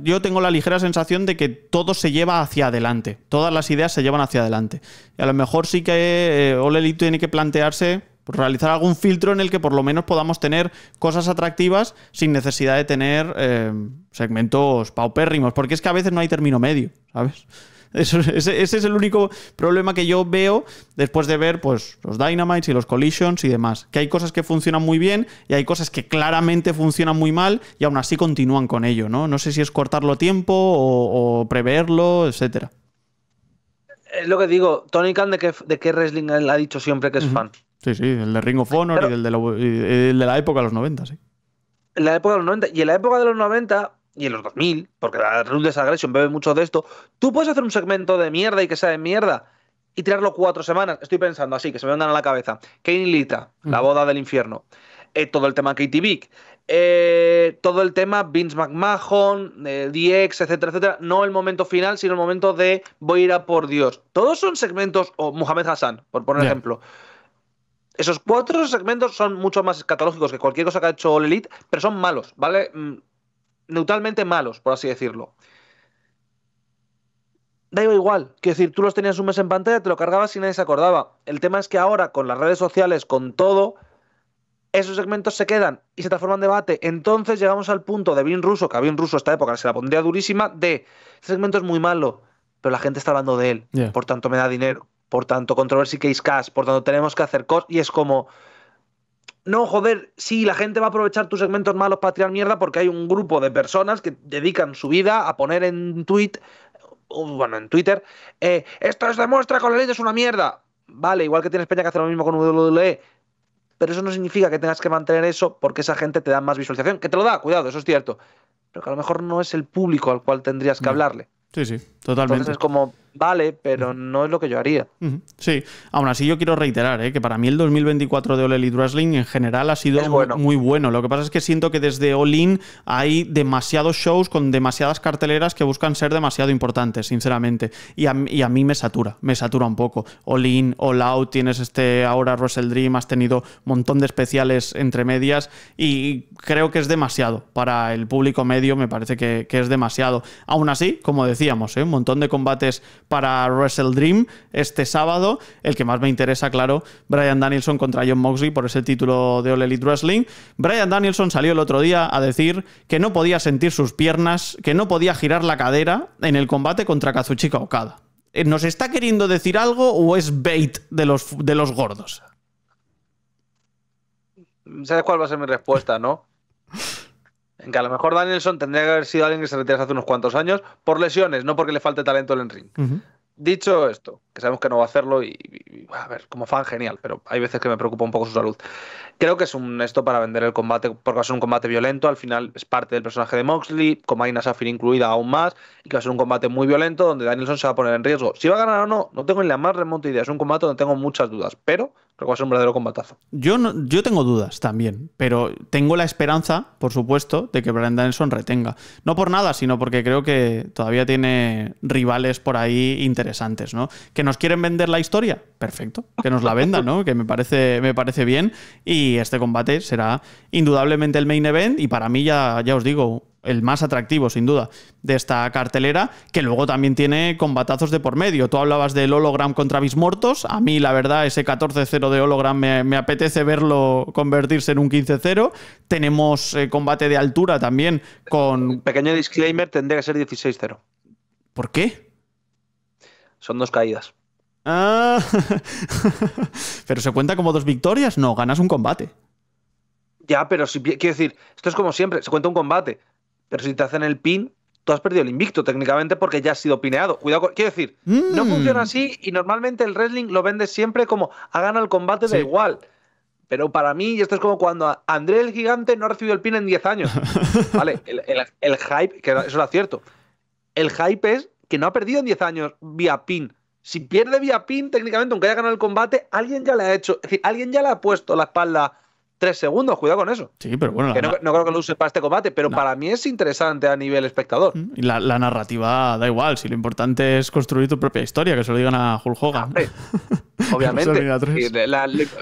yo tengo la ligera sensación de que todo se lleva hacia adelante. Todas las ideas se llevan hacia adelante. Y a lo mejor sí que eh, Oleli tiene que plantearse realizar algún filtro en el que por lo menos podamos tener cosas atractivas sin necesidad de tener eh, segmentos paupérrimos, porque es que a veces no hay término medio, ¿sabes? ese, es el único problema que yo veo después de ver pues, los Dynamites y los Collisions y demás. Que hay cosas que funcionan muy bien y hay cosas que claramente funcionan muy mal y aún así continúan con ello, ¿no? No sé si es cortarlo tiempo o, preverlo, etcétera. Es lo que digo, Tony Khan de qué, de wrestling él ha dicho siempre que es fan. Sí, sí, el de Ring of Honor y, el de la, época de los 90, sí. la época de los 90. Y en la época de los 90 y en los 2000, porque la Ruthless Aggression bebe mucho de esto, tú puedes hacer un segmento de mierda y que sea de mierda y tirarlo cuatro semanas. Estoy pensando así, que se me andan a la cabeza. Kane Lita, la boda del infierno. Eh, todo el tema Katie Vick, eh, todo el tema Vince McMahon, eh, DX, etcétera, etcétera. No el momento final, sino el momento de voy a ir a por Dios. Todos son segmentos, o Mohamed Hassan, por poner ejemplo. Esos cuatro segmentos son mucho más escatológicos que cualquier cosa que ha hecho All Elite, pero son malos, ¿vale? Mm, neutralmente malos, por así decirlo. Da igual, quiero decir, tú los tenías un mes en pantalla, te lo cargabas y nadie se acordaba. El tema es que ahora, con las redes sociales, con todo, esos segmentos se quedan y se transforman en debate. Entonces llegamos al punto de Bin Russo, que a Bin Russo esta época se la pondría durísima, de este segmento es muy malo, pero la gente está hablando de él, por tanto me da dinero, por tanto Controversy case cash, por tanto tenemos que hacer cosas, y es como, no, joder, sí, la gente va a aprovechar tus segmentos malos para tirar mierda porque hay un grupo de personas que dedican su vida a poner en tweet, bueno, en Twitter, eh, esto es demuestra con la ley es una mierda. Vale, igual que tienes peña que hacer lo mismo con WWE, pero eso no significa que tengas que mantener eso porque esa gente te da más visualización, que te lo da, cuidado, eso es cierto, pero que a lo mejor no es el público al cual tendrías que hablarle. Sí, sí, totalmente. Entonces es como, vale, pero no es lo que yo haría. Sí, aún así yo quiero reiterar ¿eh? que para mí el 2024 de All Elite Wrestling en general ha sido muy bueno. Lo que pasa es que siento que desde All In hay demasiados shows con demasiadas carteleras que buscan ser demasiado importantes, sinceramente. Y a, mí me satura, me satura un poco. All In, All Out, tienes este ahora Russell Dream, has tenido un montón de especiales entre medias y creo que es demasiado. Para el público medio me parece que, es demasiado. Aún así, como decíamos, eh, un montón de combates para Wrestle Dream este sábado. El que más me interesa, claro, Brian Danielson contra John Moxley por ese título de All Elite Wrestling. Brian Danielson salió el otro día a decir que no podía sentir sus piernas, que no podía girar la cadera en el combate contra Kazuchika Okada. Eh, ¿Nos está queriendo decir algo o es bait de los, de los gordos? ¿Sabes cuál va a ser mi respuesta, no? en que a lo mejor Danielson tendría que haber sido alguien que se retirase hace unos cuantos años por lesiones, no porque le falte talento en el ring. Dicho esto, que sabemos que no va a hacerlo y, a ver, como fan genial, pero hay veces que me preocupa un poco su salud. Creo que es un esto para vender el combate, porque va a ser un combate violento, al final es parte del personaje de Moxley, con Magna Safir incluida aún más, y que va a ser un combate muy violento donde Danielson se va a poner en riesgo. Si va a ganar o no, no tengo ni la más remota idea, es un combate donde tengo muchas dudas, pero creo que va a ser un verdadero combatazo. Yo, no, yo tengo dudas también, pero tengo la esperanza, por supuesto, de que Brandon Danielson retenga. No por nada, sino porque creo que todavía tiene rivales por ahí interesantes, ¿no? Que nos quieren vender la historia, perfecto, que nos la vendan, ¿no? Que me parece, me parece bien. Y este combate será indudablemente el main event y para mí ya, ya os digo, el más atractivo, sin duda, de esta cartelera, que luego también tiene combatazos de por medio. Tú hablabas del hologram contra Bismortos. A mí, la verdad, ese 14-0 de hologram me, apetece verlo convertirse en un 15-0. Tenemos eh, combate de altura también con... Pequeño disclaimer, tendría que ser 16-0. ¿Por qué? Son dos caídas. Ah, pero se cuenta como dos victorias. No, ganas un combate. Ya, pero si quiero decir, esto es como siempre, se cuenta un combate. Pero si te hacen el pin, tú has perdido el invicto técnicamente porque ya has sido pineado. Cuidado, con... quiero decir, no mm. funciona así y normalmente el wrestling lo vende siempre como ha ganado el combate, da igual. Pero para mí, esto es como cuando André el Gigante no ha recibido el pin en 10 años. vale, el, hype, que eso era cierto. El hype es no ha perdido en 10 años vía pin. Si pierde vía pin, técnicamente, aunque haya ganado el combate, alguien ya le ha hecho. Es decir, alguien ya le ha puesto la espalda 3 segundos, cuidado con eso. Sí, pero bueno. no, creo que lo use para este combate, pero para mí es interesante a nivel espectador. Mm, la, la, narrativa da igual, si lo importante es construir tu propia historia, que se lo digan a Hulk Hogan. Obviamente.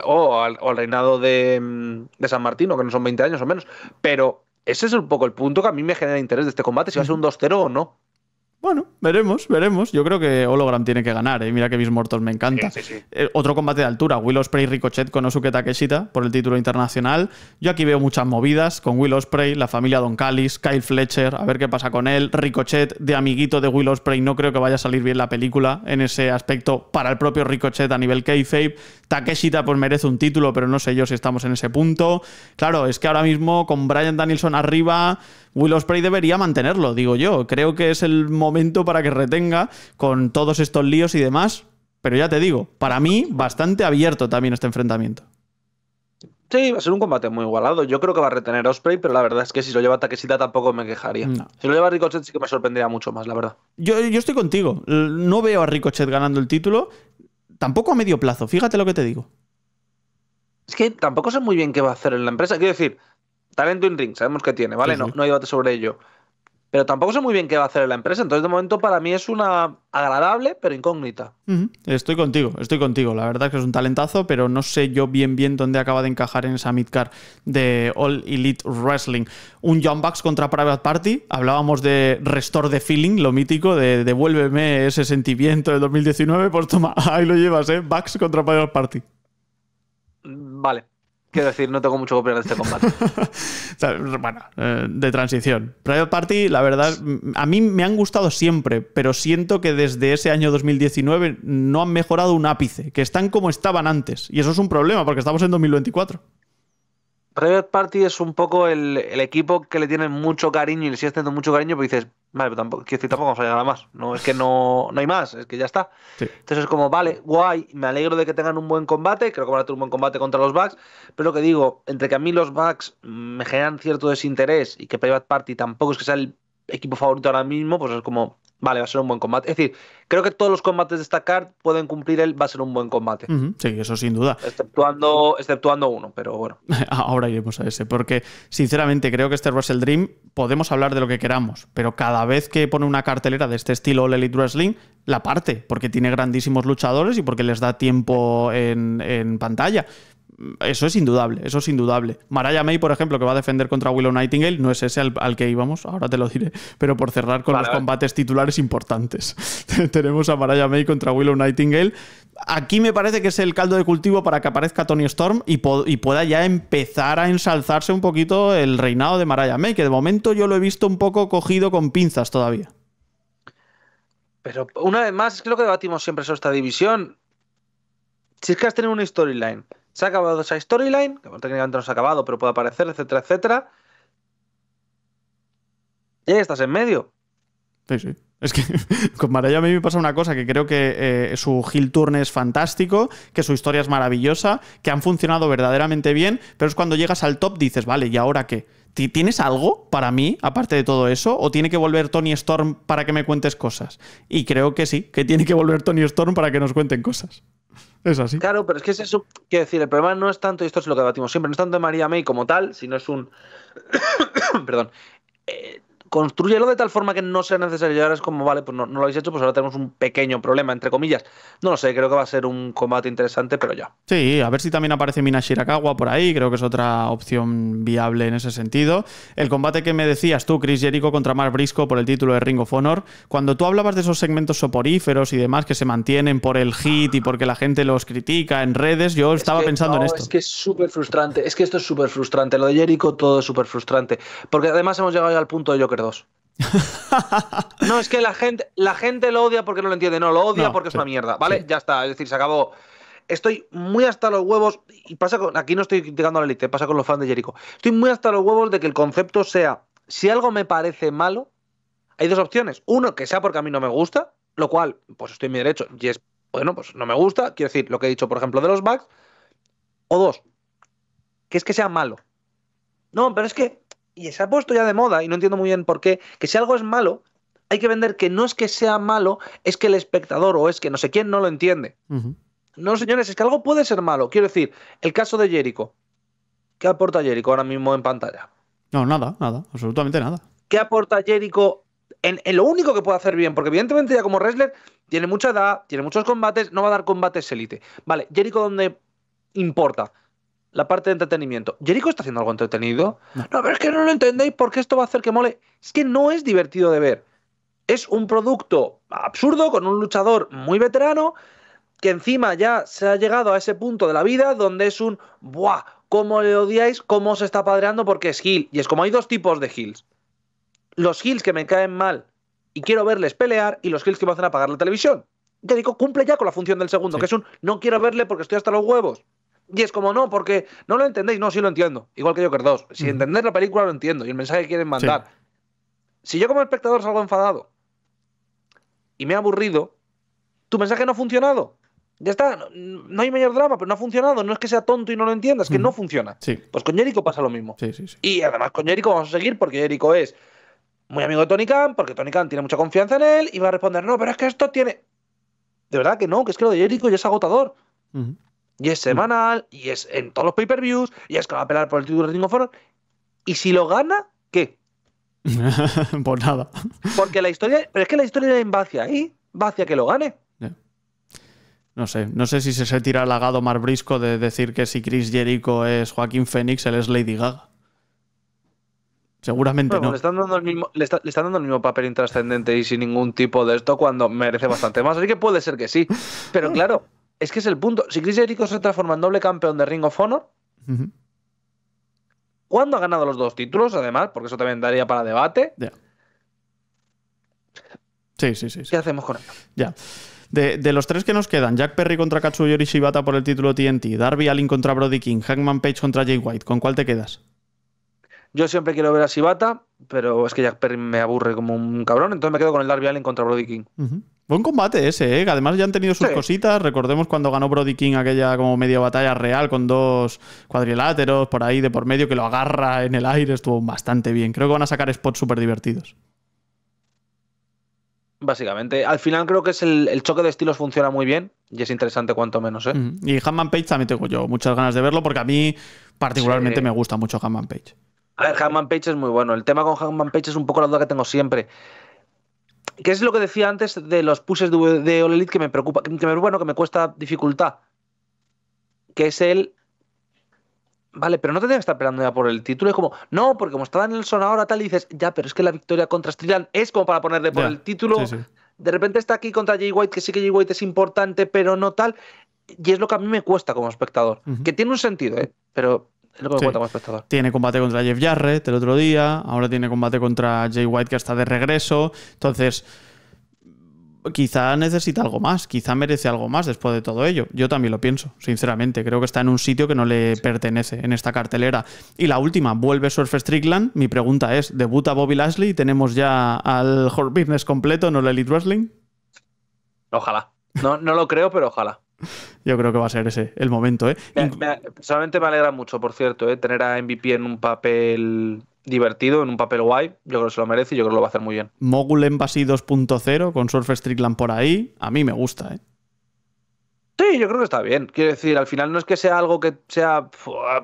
o, al, reinado de, mm, de San Martino, que no son 20 años o menos. Pero ese es un poco el punto que a mí me genera interés de este combate, si va a ser un 2-0 o no. Bueno, veremos, veremos. Yo creo que Hologram tiene que ganar. ¿eh? Mira que mis mortos me encanta. Eh, otro combate de altura. Will Osprey Ricochet con Osuke Takeshita por el título internacional. Yo aquí veo muchas movidas con Will Osprey, la familia Don Callis, Kyle Fletcher, a ver qué pasa con él. Ricochet de amiguito de Will Osprey. No creo que vaya a salir bien la película en ese aspecto para el propio Ricochet a nivel kayfabe. Takeshita pues merece un título, pero no sé yo si estamos en ese punto. Claro, es que ahora mismo con Brian Danielson arriba Will Osprey debería mantenerlo, digo yo. Creo que es el momento para que retenga con todos estos líos y demás. Pero ya te digo, para mí, bastante abierto también este enfrentamiento. Sí, va a ser un combate muy igualado. Yo creo que va a retener Osprey, pero la verdad es que si lo lleva Takeshita tampoco me quejaría. Si lo lleva Ricochet sí que me sorprendería mucho más, la verdad. Yo, yo, estoy contigo. No veo a Ricochet ganando el título, tampoco a medio plazo. Fíjate lo que te digo. Es que tampoco sé muy bien qué va a hacer en la empresa. Quiero decir, talento in ring, sabemos que tiene, ¿vale? No, no hay debate sobre ello. Pero tampoco sé muy bien qué va a hacer la empresa. Entonces, de momento, para mí es una agradable, pero incógnita. Estoy contigo, estoy contigo. La verdad es que es un talentazo, pero no sé yo bien bien dónde acaba de encajar en esa midcar de All Elite Wrestling. Un John Bucks contra Private Party. Hablábamos de Restore the Feeling, lo mítico, de devuélveme ese sentimiento del 2019. Pues toma, ahí lo llevas, ¿eh? Bucks contra Private Party. Mm, vale. Quiero decir, no tengo mucho que opinar de este combate. bueno, eh, de transición. Private Party, la verdad, a mí me han gustado siempre, pero siento que desde ese año 2019 no han mejorado un ápice, que están como estaban antes. Y eso es un problema, porque estamos en 2024. Private Party es un poco el, equipo que le tienen mucho cariño y le sigues teniendo mucho cariño, pero dices, Vale, pero tampoco, decir, tampoco vamos a llegar a más. No es que no, hay más, es que ya está. Entonces es como, vale, guay, me alegro de que tengan un buen combate, creo que van a tener un buen combate contra los bugs, pero lo que digo, entre que a mí los bugs me generan cierto desinterés y que Private Party tampoco es que sea el equipo favorito ahora mismo, pues es como, vale, va a ser un buen combate. Es decir, creo que todos los combates de esta card pueden cumplir él, va a ser un buen combate. Sí, eso sin duda. Exceptuando, exceptuando uno, pero bueno. Ahora iremos a ese, porque sinceramente creo que este Wrestle Dream podemos hablar de lo que queramos, pero cada vez que pone una cartelera de este estilo All Elite Wrestling, la parte, porque tiene grandísimos luchadores y porque les da tiempo en, en pantalla. Eso es indudable, eso es indudable. Maraya May, por ejemplo, que va a defender contra Willow Nightingale, no es ese al, que íbamos, ahora te lo diré, pero por cerrar con los combates titulares importantes. Tenemos a Maraya May contra Willow Nightingale. Aquí me parece que es el caldo de cultivo para que aparezca Tony Storm y, pueda ya empezar a ensalzarse un poquito el reinado de Maraya May, que de momento yo lo he visto un poco cogido con pinzas todavía. Pero una vez más, es que lo que debatimos siempre sobre esta división. Si es que has tenido una storyline se ha acabado esa storyline, que técnicamente no se ha acabado, pero puede aparecer, etcétera, etcétera. Y ahí estás en medio. Sí, sí. Es que con Maraya a mí me pasa una cosa, que creo que eh, su Hill turn es fantástico, que su historia es maravillosa, que han funcionado verdaderamente bien, pero es cuando llegas al top dices, vale, ¿y ahora qué? ¿Tienes algo para mí, aparte de todo eso? ¿O tiene que volver Tony Storm para que me cuentes cosas? Y creo que sí, que tiene que volver Tony Storm para que nos cuenten cosas así. Claro, pero es que es eso. Quiero decir, el problema no es tanto, y esto es lo que debatimos siempre, no es tanto de María May como tal, sino es un. Perdón. Eh, construyelo de tal forma que no sea necesario. Y ahora es como, vale, pues no, lo habéis hecho, pues ahora tenemos un pequeño problema, entre comillas. No lo sé, creo que va a ser un combate interesante, pero ya. Sí, a ver si también aparece Mina Shirakawa por ahí, creo que es otra opción viable en ese sentido. El combate que me decías tú, Chris Jericho contra Mark Brisco por el título de Ring of Honor, cuando tú hablabas de esos segmentos soporíferos y demás que se mantienen por el hit y porque la gente los critica en redes, yo estaba pensando en esto. Es que es súper frustrante, es que esto es súper frustrante, lo de Jericho todo es súper frustrante, porque además hemos llegado ya al punto de creo. no, es que la gente, la gente lo odia porque no lo entiende, no, lo odia porque es una mierda, ¿vale? Ya está, es decir, se acabó. Estoy muy hasta los huevos, y pasa con, aquí no estoy criticando a la elite, pasa con los fans de Jericho. Estoy muy hasta los huevos de que el concepto sea, si algo me parece malo, hay dos opciones. Uno, que sea porque a mí no me gusta, lo cual, pues estoy en mi derecho, y es, bueno, pues no me gusta, quiero decir, lo que he dicho, por ejemplo, de los bugs. O dos, que es que sea malo. No, pero es que y se ha puesto ya de moda y no entiendo muy bien por qué, que si algo es malo, hay que vender que no es que sea malo, es que el espectador o es que no sé quién no lo entiende. No, señores, es que algo puede ser malo. Quiero decir, el caso de Jericho. ¿Qué aporta Jericho ahora mismo en pantalla? No, nada, nada, absolutamente nada. ¿Qué aporta Jericho en, lo único que puede hacer bien? Porque evidentemente ya como wrestler tiene mucha edad, tiene muchos combates, no va a dar combates élite. Vale, Jericho dónde importa la parte de entretenimiento. Jericho está haciendo algo entretenido. No, pero es que no lo entendéis porque esto va a hacer que mole. Es que no es divertido de ver. Es un producto absurdo con un luchador muy veterano que encima ya se ha llegado a ese punto de la vida donde es un ¡buah! ¿Cómo le odiáis? ¿Cómo se está padreando? Porque es heel Y es como hay dos tipos de heels Los heels que me caen mal y quiero verles pelear y los heels que me hacen apagar la televisión. Jericho cumple ya con la función del segundo, que es un no quiero verle porque estoy hasta los huevos. Y es como, no, porque no lo entendéis. No, sí lo entiendo. Igual que Joker dos Si entender entendéis la película, lo entiendo. Y el mensaje que quieren mandar. Si yo como espectador salgo enfadado y me he aburrido, tu mensaje no ha funcionado. Ya está, no hay mayor drama, pero no ha funcionado. No es que sea tonto y no lo entiendas, que no funciona. Pues con Jericho pasa lo mismo. Sí, sí, y además con Jericho vamos a seguir porque Jericho es muy amigo de Tony Khan, porque Tony Khan tiene mucha confianza en él y va a responder, no, pero es que esto tiene... De verdad que no, que es que lo de Jericho ya es agotador. Y es semanal, y es en todos los pay-per-views, y es que va a pelear por el título de Ring of Y si lo gana, ¿qué? pues nada. Porque la historia. Pero es que la historia es hacia ahí, va que lo gane. No sé, no sé si se se tira halagado más Brisco de decir que si Chris Jericho es Joaquín Phoenix, él es Lady Gaga. Seguramente bueno, no. Le le están, dando el mismo, papel intrascendente y sin ningún tipo de esto cuando merece bastante más. Así que puede ser que sí. Pero claro, es que es el punto. Si Chris Jericho se transforma en doble campeón de Ring of Honor, ¿cuándo ha ganado los dos títulos? Además, porque eso también daría para debate. Sí, sí, sí, sí, ¿Qué hacemos con él? Ya. De, los tres que nos quedan, Jack Perry contra Katsuyori Shibata por el título TNT, Darby Allin contra Brody King, Hangman Page contra Jay White, ¿con cuál te quedas? Yo siempre quiero ver a Sibata, pero es que Jack Perry me aburre como un cabrón, entonces me quedo con el Darby Allen contra Brody King. Buen combate ese, ¿eh? además ya han tenido sus cositas. Recordemos cuando ganó Brody King aquella como media batalla real con dos cuadriláteros por ahí de por medio que lo agarra en el aire, estuvo bastante bien. Creo que van a sacar spots súper divertidos. Básicamente, al final creo que el, choque de estilos funciona muy bien y es interesante cuanto menos. ¿eh? Y Handman Page también tengo yo muchas ganas de verlo porque a mí particularmente me gusta mucho Handman Page. A ver, Hangman Page es muy bueno. El tema con Hangman Page es un poco la duda que tengo siempre. ¿Qué es lo que decía antes de los pushes de, de que me preocupa? Que me, bueno, que me cuesta dificultad. Que es el. Vale, pero no te tienes que estar peleando ya por el título. Es como, no, porque como estaba en el son ahora tal, y dices, ya, pero es que la victoria contra Strian es como para ponerle por el título. De repente está aquí contra Jay White, que sí que Jay White es importante, pero no tal. Y es lo que a mí me cuesta como espectador. Que tiene un sentido, ¿eh? Pero tiene combate contra Jeff Jarrett el otro día, ahora tiene combate contra Jay White que está de regreso. Entonces, quizá necesita algo más, quizá merece algo más después de todo ello. Yo también lo pienso, sinceramente. Creo que está en un sitio que no le pertenece en esta cartelera. Y la última, vuelve Surf Strickland. Mi pregunta es: ¿debuta Bobby Lashley? ¿Tenemos ya al Horror Business completo, no el Elite Wrestling? Ojalá. No, no lo creo, pero ojalá. Yo creo que va a ser ese el momento. ¿eh? Me, personalmente me alegra mucho, por cierto, ¿eh? tener a MVP en un papel divertido, en un papel guay. Yo creo que se lo merece y yo creo que lo va a hacer muy bien. Mogul Embassy 2.0 con Surf Strickland por ahí. A mí me gusta, ¿eh? Sí, yo creo que está bien. Quiero decir, al final no es que sea algo que sea,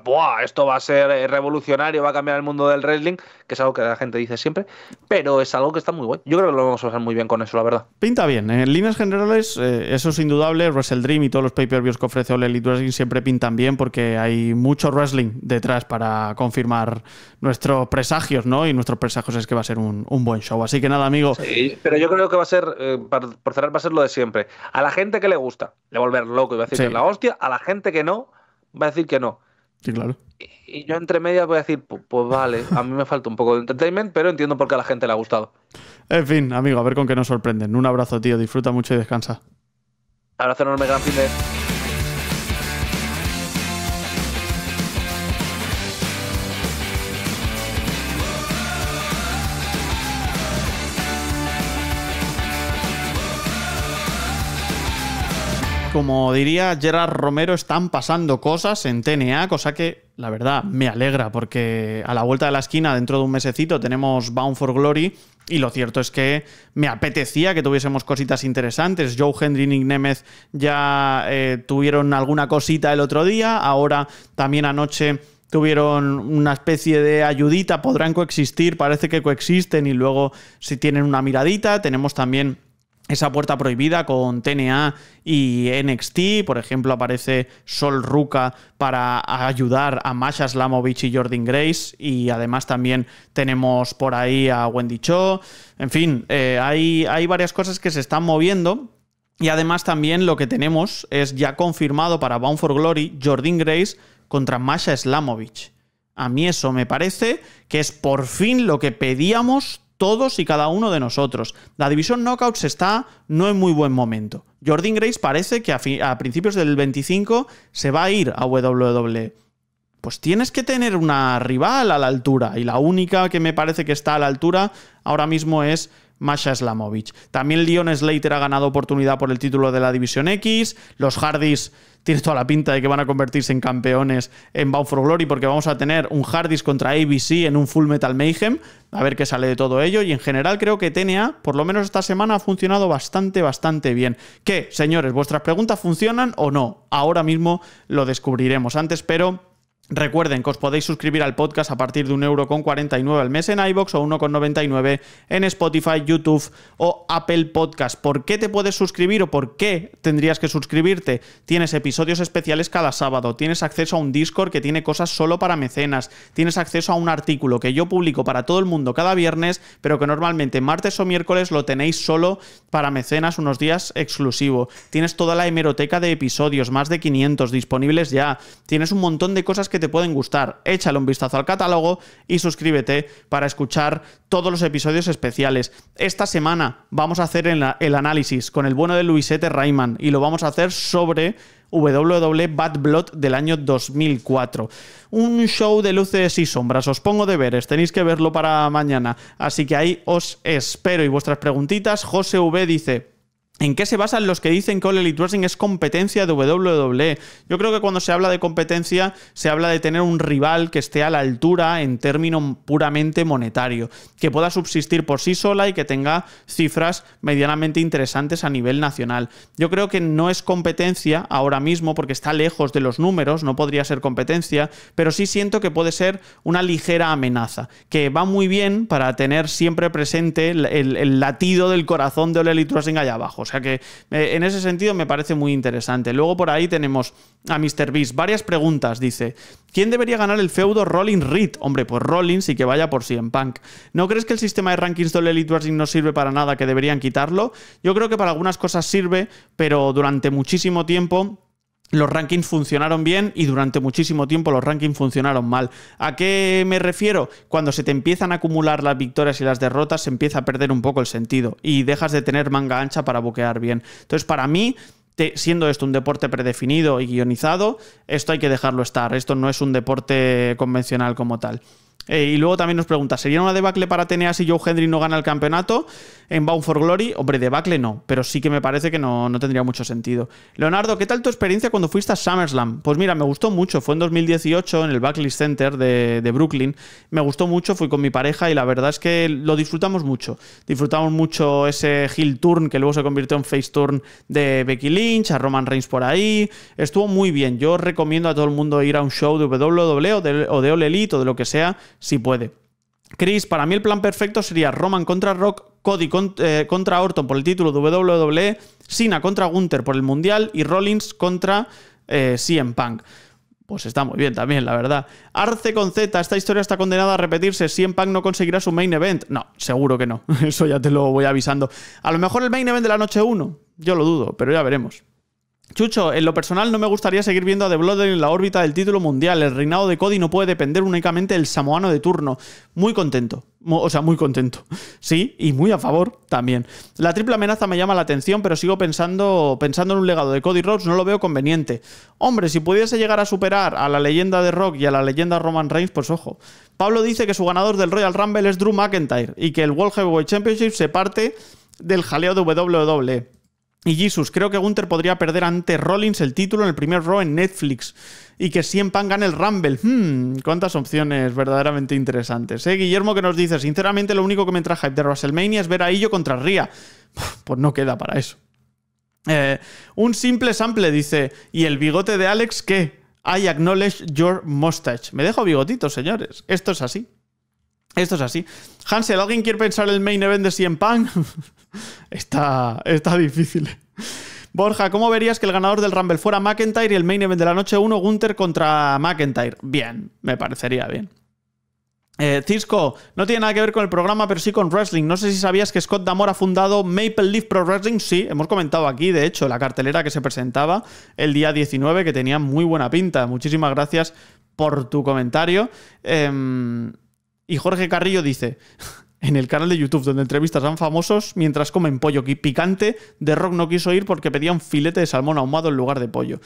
Buah, esto va a ser eh, revolucionario, va a cambiar el mundo del wrestling, que es algo que la gente dice siempre, pero es algo que está muy bueno. Yo creo que lo vamos a usar muy bien con eso, la verdad. Pinta bien. En líneas generales, eh, eso es indudable. Wrestle Dream y todos los pay-per-views que ofrece Ole Elite Wrestling siempre pintan bien porque hay mucho wrestling detrás para confirmar nuestros presagios, ¿no? Y nuestros presagios es que va a ser un, buen show. Así que nada, amigo. Sí, pero yo creo que va a ser, eh, por cerrar, va a ser lo de siempre. A la gente que le gusta, le loco y va a decir que la hostia, a la gente que no, va a decir que no. Sí, claro. Y, yo entre medias voy a decir, pues, vale, a mí me falta un poco de entertainment, pero entiendo por qué a la gente le ha gustado. En fin, amigo, a ver con qué nos sorprenden. Un abrazo, tío, disfruta mucho y descansa. Abrazo enorme, gran Como diría Gerard Romero, están pasando cosas en TNA, cosa que la verdad me alegra porque a la vuelta de la esquina, dentro de un mesecito, tenemos Bound for Glory y lo cierto es que me apetecía que tuviésemos cositas interesantes. Joe Hendry y Nemeth ya eh, tuvieron alguna cosita el otro día, ahora también anoche tuvieron una especie de ayudita, podrán coexistir, parece que coexisten y luego si tienen una miradita, tenemos también esa puerta prohibida con TNA y NXT. Por ejemplo, aparece Sol Ruka para ayudar a Masha Slamovich y Jordan Grace. Y además también tenemos por ahí a Wendy Cho. En fin, eh, hay, hay varias cosas que se están moviendo. Y además también lo que tenemos es ya confirmado para Bound for Glory Jordan Grace contra Masha Slamovich. A mí eso me parece que es por fin lo que pedíamos todos y cada uno de nosotros. La división Knockouts está no en muy buen momento. Jordan Grace parece que a, principios del 25 se va a ir a WWE pues tienes que tener una rival a la altura. Y la única que me parece que está a la altura ahora mismo es Masha Slamovich. También Leon Slater ha ganado oportunidad por el título de la División X. Los Hardys tienen toda la pinta de que van a convertirse en campeones en Bound for Glory porque vamos a tener un Hardys contra ABC en un Full Metal Mayhem, a ver qué sale de todo ello y en general creo que TNA, por lo menos esta semana, ha funcionado bastante, bastante bien. ¿Qué, señores, vuestras preguntas funcionan o no, ahora mismo lo descubriremos antes, pero... Recuerden que os podéis suscribir al podcast a partir de 1,49€ al mes en iBox o 1,99€ en Spotify, YouTube o Apple Podcast. ¿Por qué te puedes suscribir o por qué tendrías que suscribirte? Tienes episodios especiales cada sábado, tienes acceso a un Discord que tiene cosas solo para mecenas, tienes acceso a un artículo que yo publico para todo el mundo cada viernes, pero que normalmente martes o miércoles lo tenéis solo para mecenas unos días exclusivo. Tienes toda la hemeroteca de episodios, más de 500 disponibles ya. Tienes un montón de cosas que te pueden gustar. Échale un vistazo al catálogo y suscríbete para escuchar todos los episodios especiales. Esta semana vamos a hacer el análisis con el bueno de Luisete Rayman y lo vamos a hacer sobre WW e Bad Blood del año 2004. Un show de luces y sombras. Os pongo de deberes, tenéis que verlo para mañana. Así que ahí os espero y vuestras preguntitas. José V dice. ¿En qué se basan los que dicen que All Elite es competencia de WWE? Yo creo que cuando se habla de competencia se habla de tener un rival que esté a la altura en términos puramente monetario, que pueda subsistir por sí sola y que tenga cifras medianamente interesantes a nivel nacional. Yo creo que no es competencia ahora mismo porque está lejos de los números, no podría ser competencia, pero sí siento que puede ser una ligera amenaza, que va muy bien para tener siempre presente el, latido del corazón de All Elite allá abajo. O sea que eh, en ese sentido me parece muy interesante. Luego por ahí tenemos a Mr. Beast. Varias preguntas, dice. ¿Quién debería ganar el feudo Rolling Reed? Hombre, pues Rollins y que vaya por en Punk. ¿No crees que el sistema de rankings de Elite no sirve para nada, que deberían quitarlo? Yo creo que para algunas cosas sirve, pero durante muchísimo tiempo los rankings funcionaron bien y durante muchísimo tiempo los rankings funcionaron mal. ¿A qué me refiero? Cuando se te empiezan a acumular las victorias y las derrotas, se empieza a perder un poco el sentido y dejas de tener manga ancha para boquear bien. Entonces, para mí, siendo esto un deporte predefinido y guionizado, esto hay que dejarlo estar. Esto no es un deporte convencional como tal. Eh, y luego también nos pregunta, ¿sería una debacle para Atenea si Joe Hendry no gana el campeonato en Bound for Glory? Hombre, debacle no, pero sí que me parece que no, tendría mucho sentido. Leonardo, ¿qué tal tu experiencia cuando fuiste a SummerSlam? Pues mira, me gustó mucho, fue en 2018 en el Buckley Center de, Brooklyn, me gustó mucho, fui con mi pareja y la verdad es que lo disfrutamos mucho. Disfrutamos mucho ese Hill turn que luego se convirtió en face turn de Becky Lynch, a Roman Reigns por ahí, estuvo muy bien. Yo recomiendo a todo el mundo ir a un show de WWE o de, o de Elite o de lo que sea si puede. Chris, para mí el plan perfecto sería Roman contra Rock, Cody eh, contra, Orton por el título de WWE, Cena contra Gunter por el Mundial y Rollins contra eh, CM Punk. Pues está muy bien también, la verdad. Arce con Z, esta historia está condenada a repetirse. CM Punk no conseguirá su main event. No, seguro que no. Eso ya te lo voy avisando. A lo mejor el main event de la noche 1. Yo lo dudo, pero ya veremos. Chucho, en lo personal no me gustaría seguir viendo a The en la órbita del título mundial. El reinado de Cody no puede depender únicamente del samoano de turno. Muy contento. O sea, muy contento. Sí, y muy a favor también. La triple amenaza me llama la atención, pero sigo pensando, pensando en un legado de Cody Rhodes, no lo veo conveniente. Hombre, si pudiese llegar a superar a la leyenda de Rock y a la leyenda Roman Reigns, pues ojo. Pablo dice que su ganador del Royal Rumble es Drew McIntyre y que el World Heavyweight Championship se parte del jaleo de WWE. Y Jesus, creo que Gunther podría perder ante Rollins el título en el primer row en Netflix y que CM gane el Rumble. Hmm, cuántas opciones verdaderamente interesantes. ¿eh? Guillermo que nos dice, sinceramente lo único que me trae hype de WrestleMania es ver a Illo contra Ria. Pues no queda para eso. Eh, un simple sample dice, ¿y el bigote de Alex qué? I acknowledge your mustache. Me dejo bigotitos, señores. Esto es así. Esto es así. Hansel, ¿alguien quiere pensar el main event de en Pan? está, está difícil. Borja, ¿cómo verías que el ganador del Rumble fuera McIntyre y el main event de la noche 1 Gunther contra McIntyre? Bien, me parecería bien. Eh, Cisco, no tiene nada que ver con el programa, pero sí con wrestling. No sé si sabías que Scott Damore ha fundado Maple Leaf Pro Wrestling. Sí, hemos comentado aquí, de hecho, la cartelera que se presentaba el día 19, que tenía muy buena pinta. Muchísimas gracias por tu comentario. Eh, y Jorge Carrillo dice, en el canal de YouTube donde entrevistas a famosos mientras comen pollo picante, de Rock no quiso ir porque pedía un filete de salmón ahumado en lugar de pollo.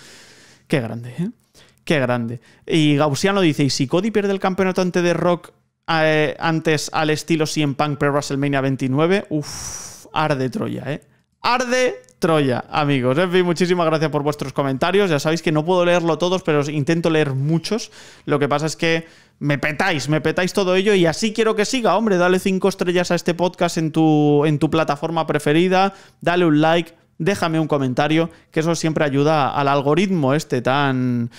Qué grande, ¿eh? Qué grande. Y Gaussiano dice, ¿y si Cody pierde el campeonato ante The Rock eh, antes al estilo CM Punk pre WrestleMania 29? Uf, arde Troya, ¿eh? Arde Troya, amigos. En fin, muchísimas gracias por vuestros comentarios. Ya sabéis que no puedo leerlo todos, pero intento leer muchos. Lo que pasa es que me petáis, me petáis todo ello y así quiero que siga, hombre, dale cinco estrellas a este podcast en tu, en tu plataforma preferida, dale un like, déjame un comentario, que eso siempre ayuda al algoritmo este tan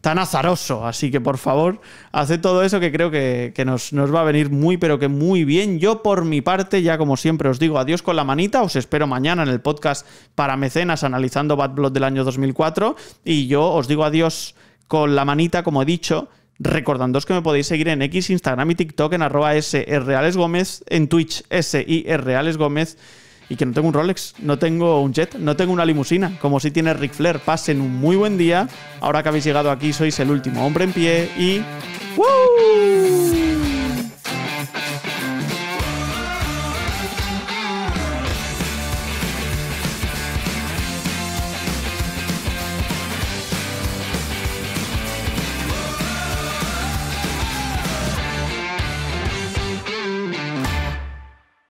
tan azaroso. Así que por favor, hace todo eso que creo que, nos, nos, va a venir muy, pero que muy bien. Yo por mi parte, ya como siempre os digo, adiós con la manita. Os espero mañana en el podcast para mecenas analizando Bad Blood del año 2004. Y yo os digo adiós con la manita, como he dicho Recordándoos que me podéis seguir en X, Instagram y TikTok en arroba Gómez, en Twitch S Gómez y que no tengo un Rolex, no tengo un jet, no tengo una limusina, como si tiene rick Flair. Pasen un muy buen día. Ahora que habéis llegado aquí, sois el último hombre en pie y...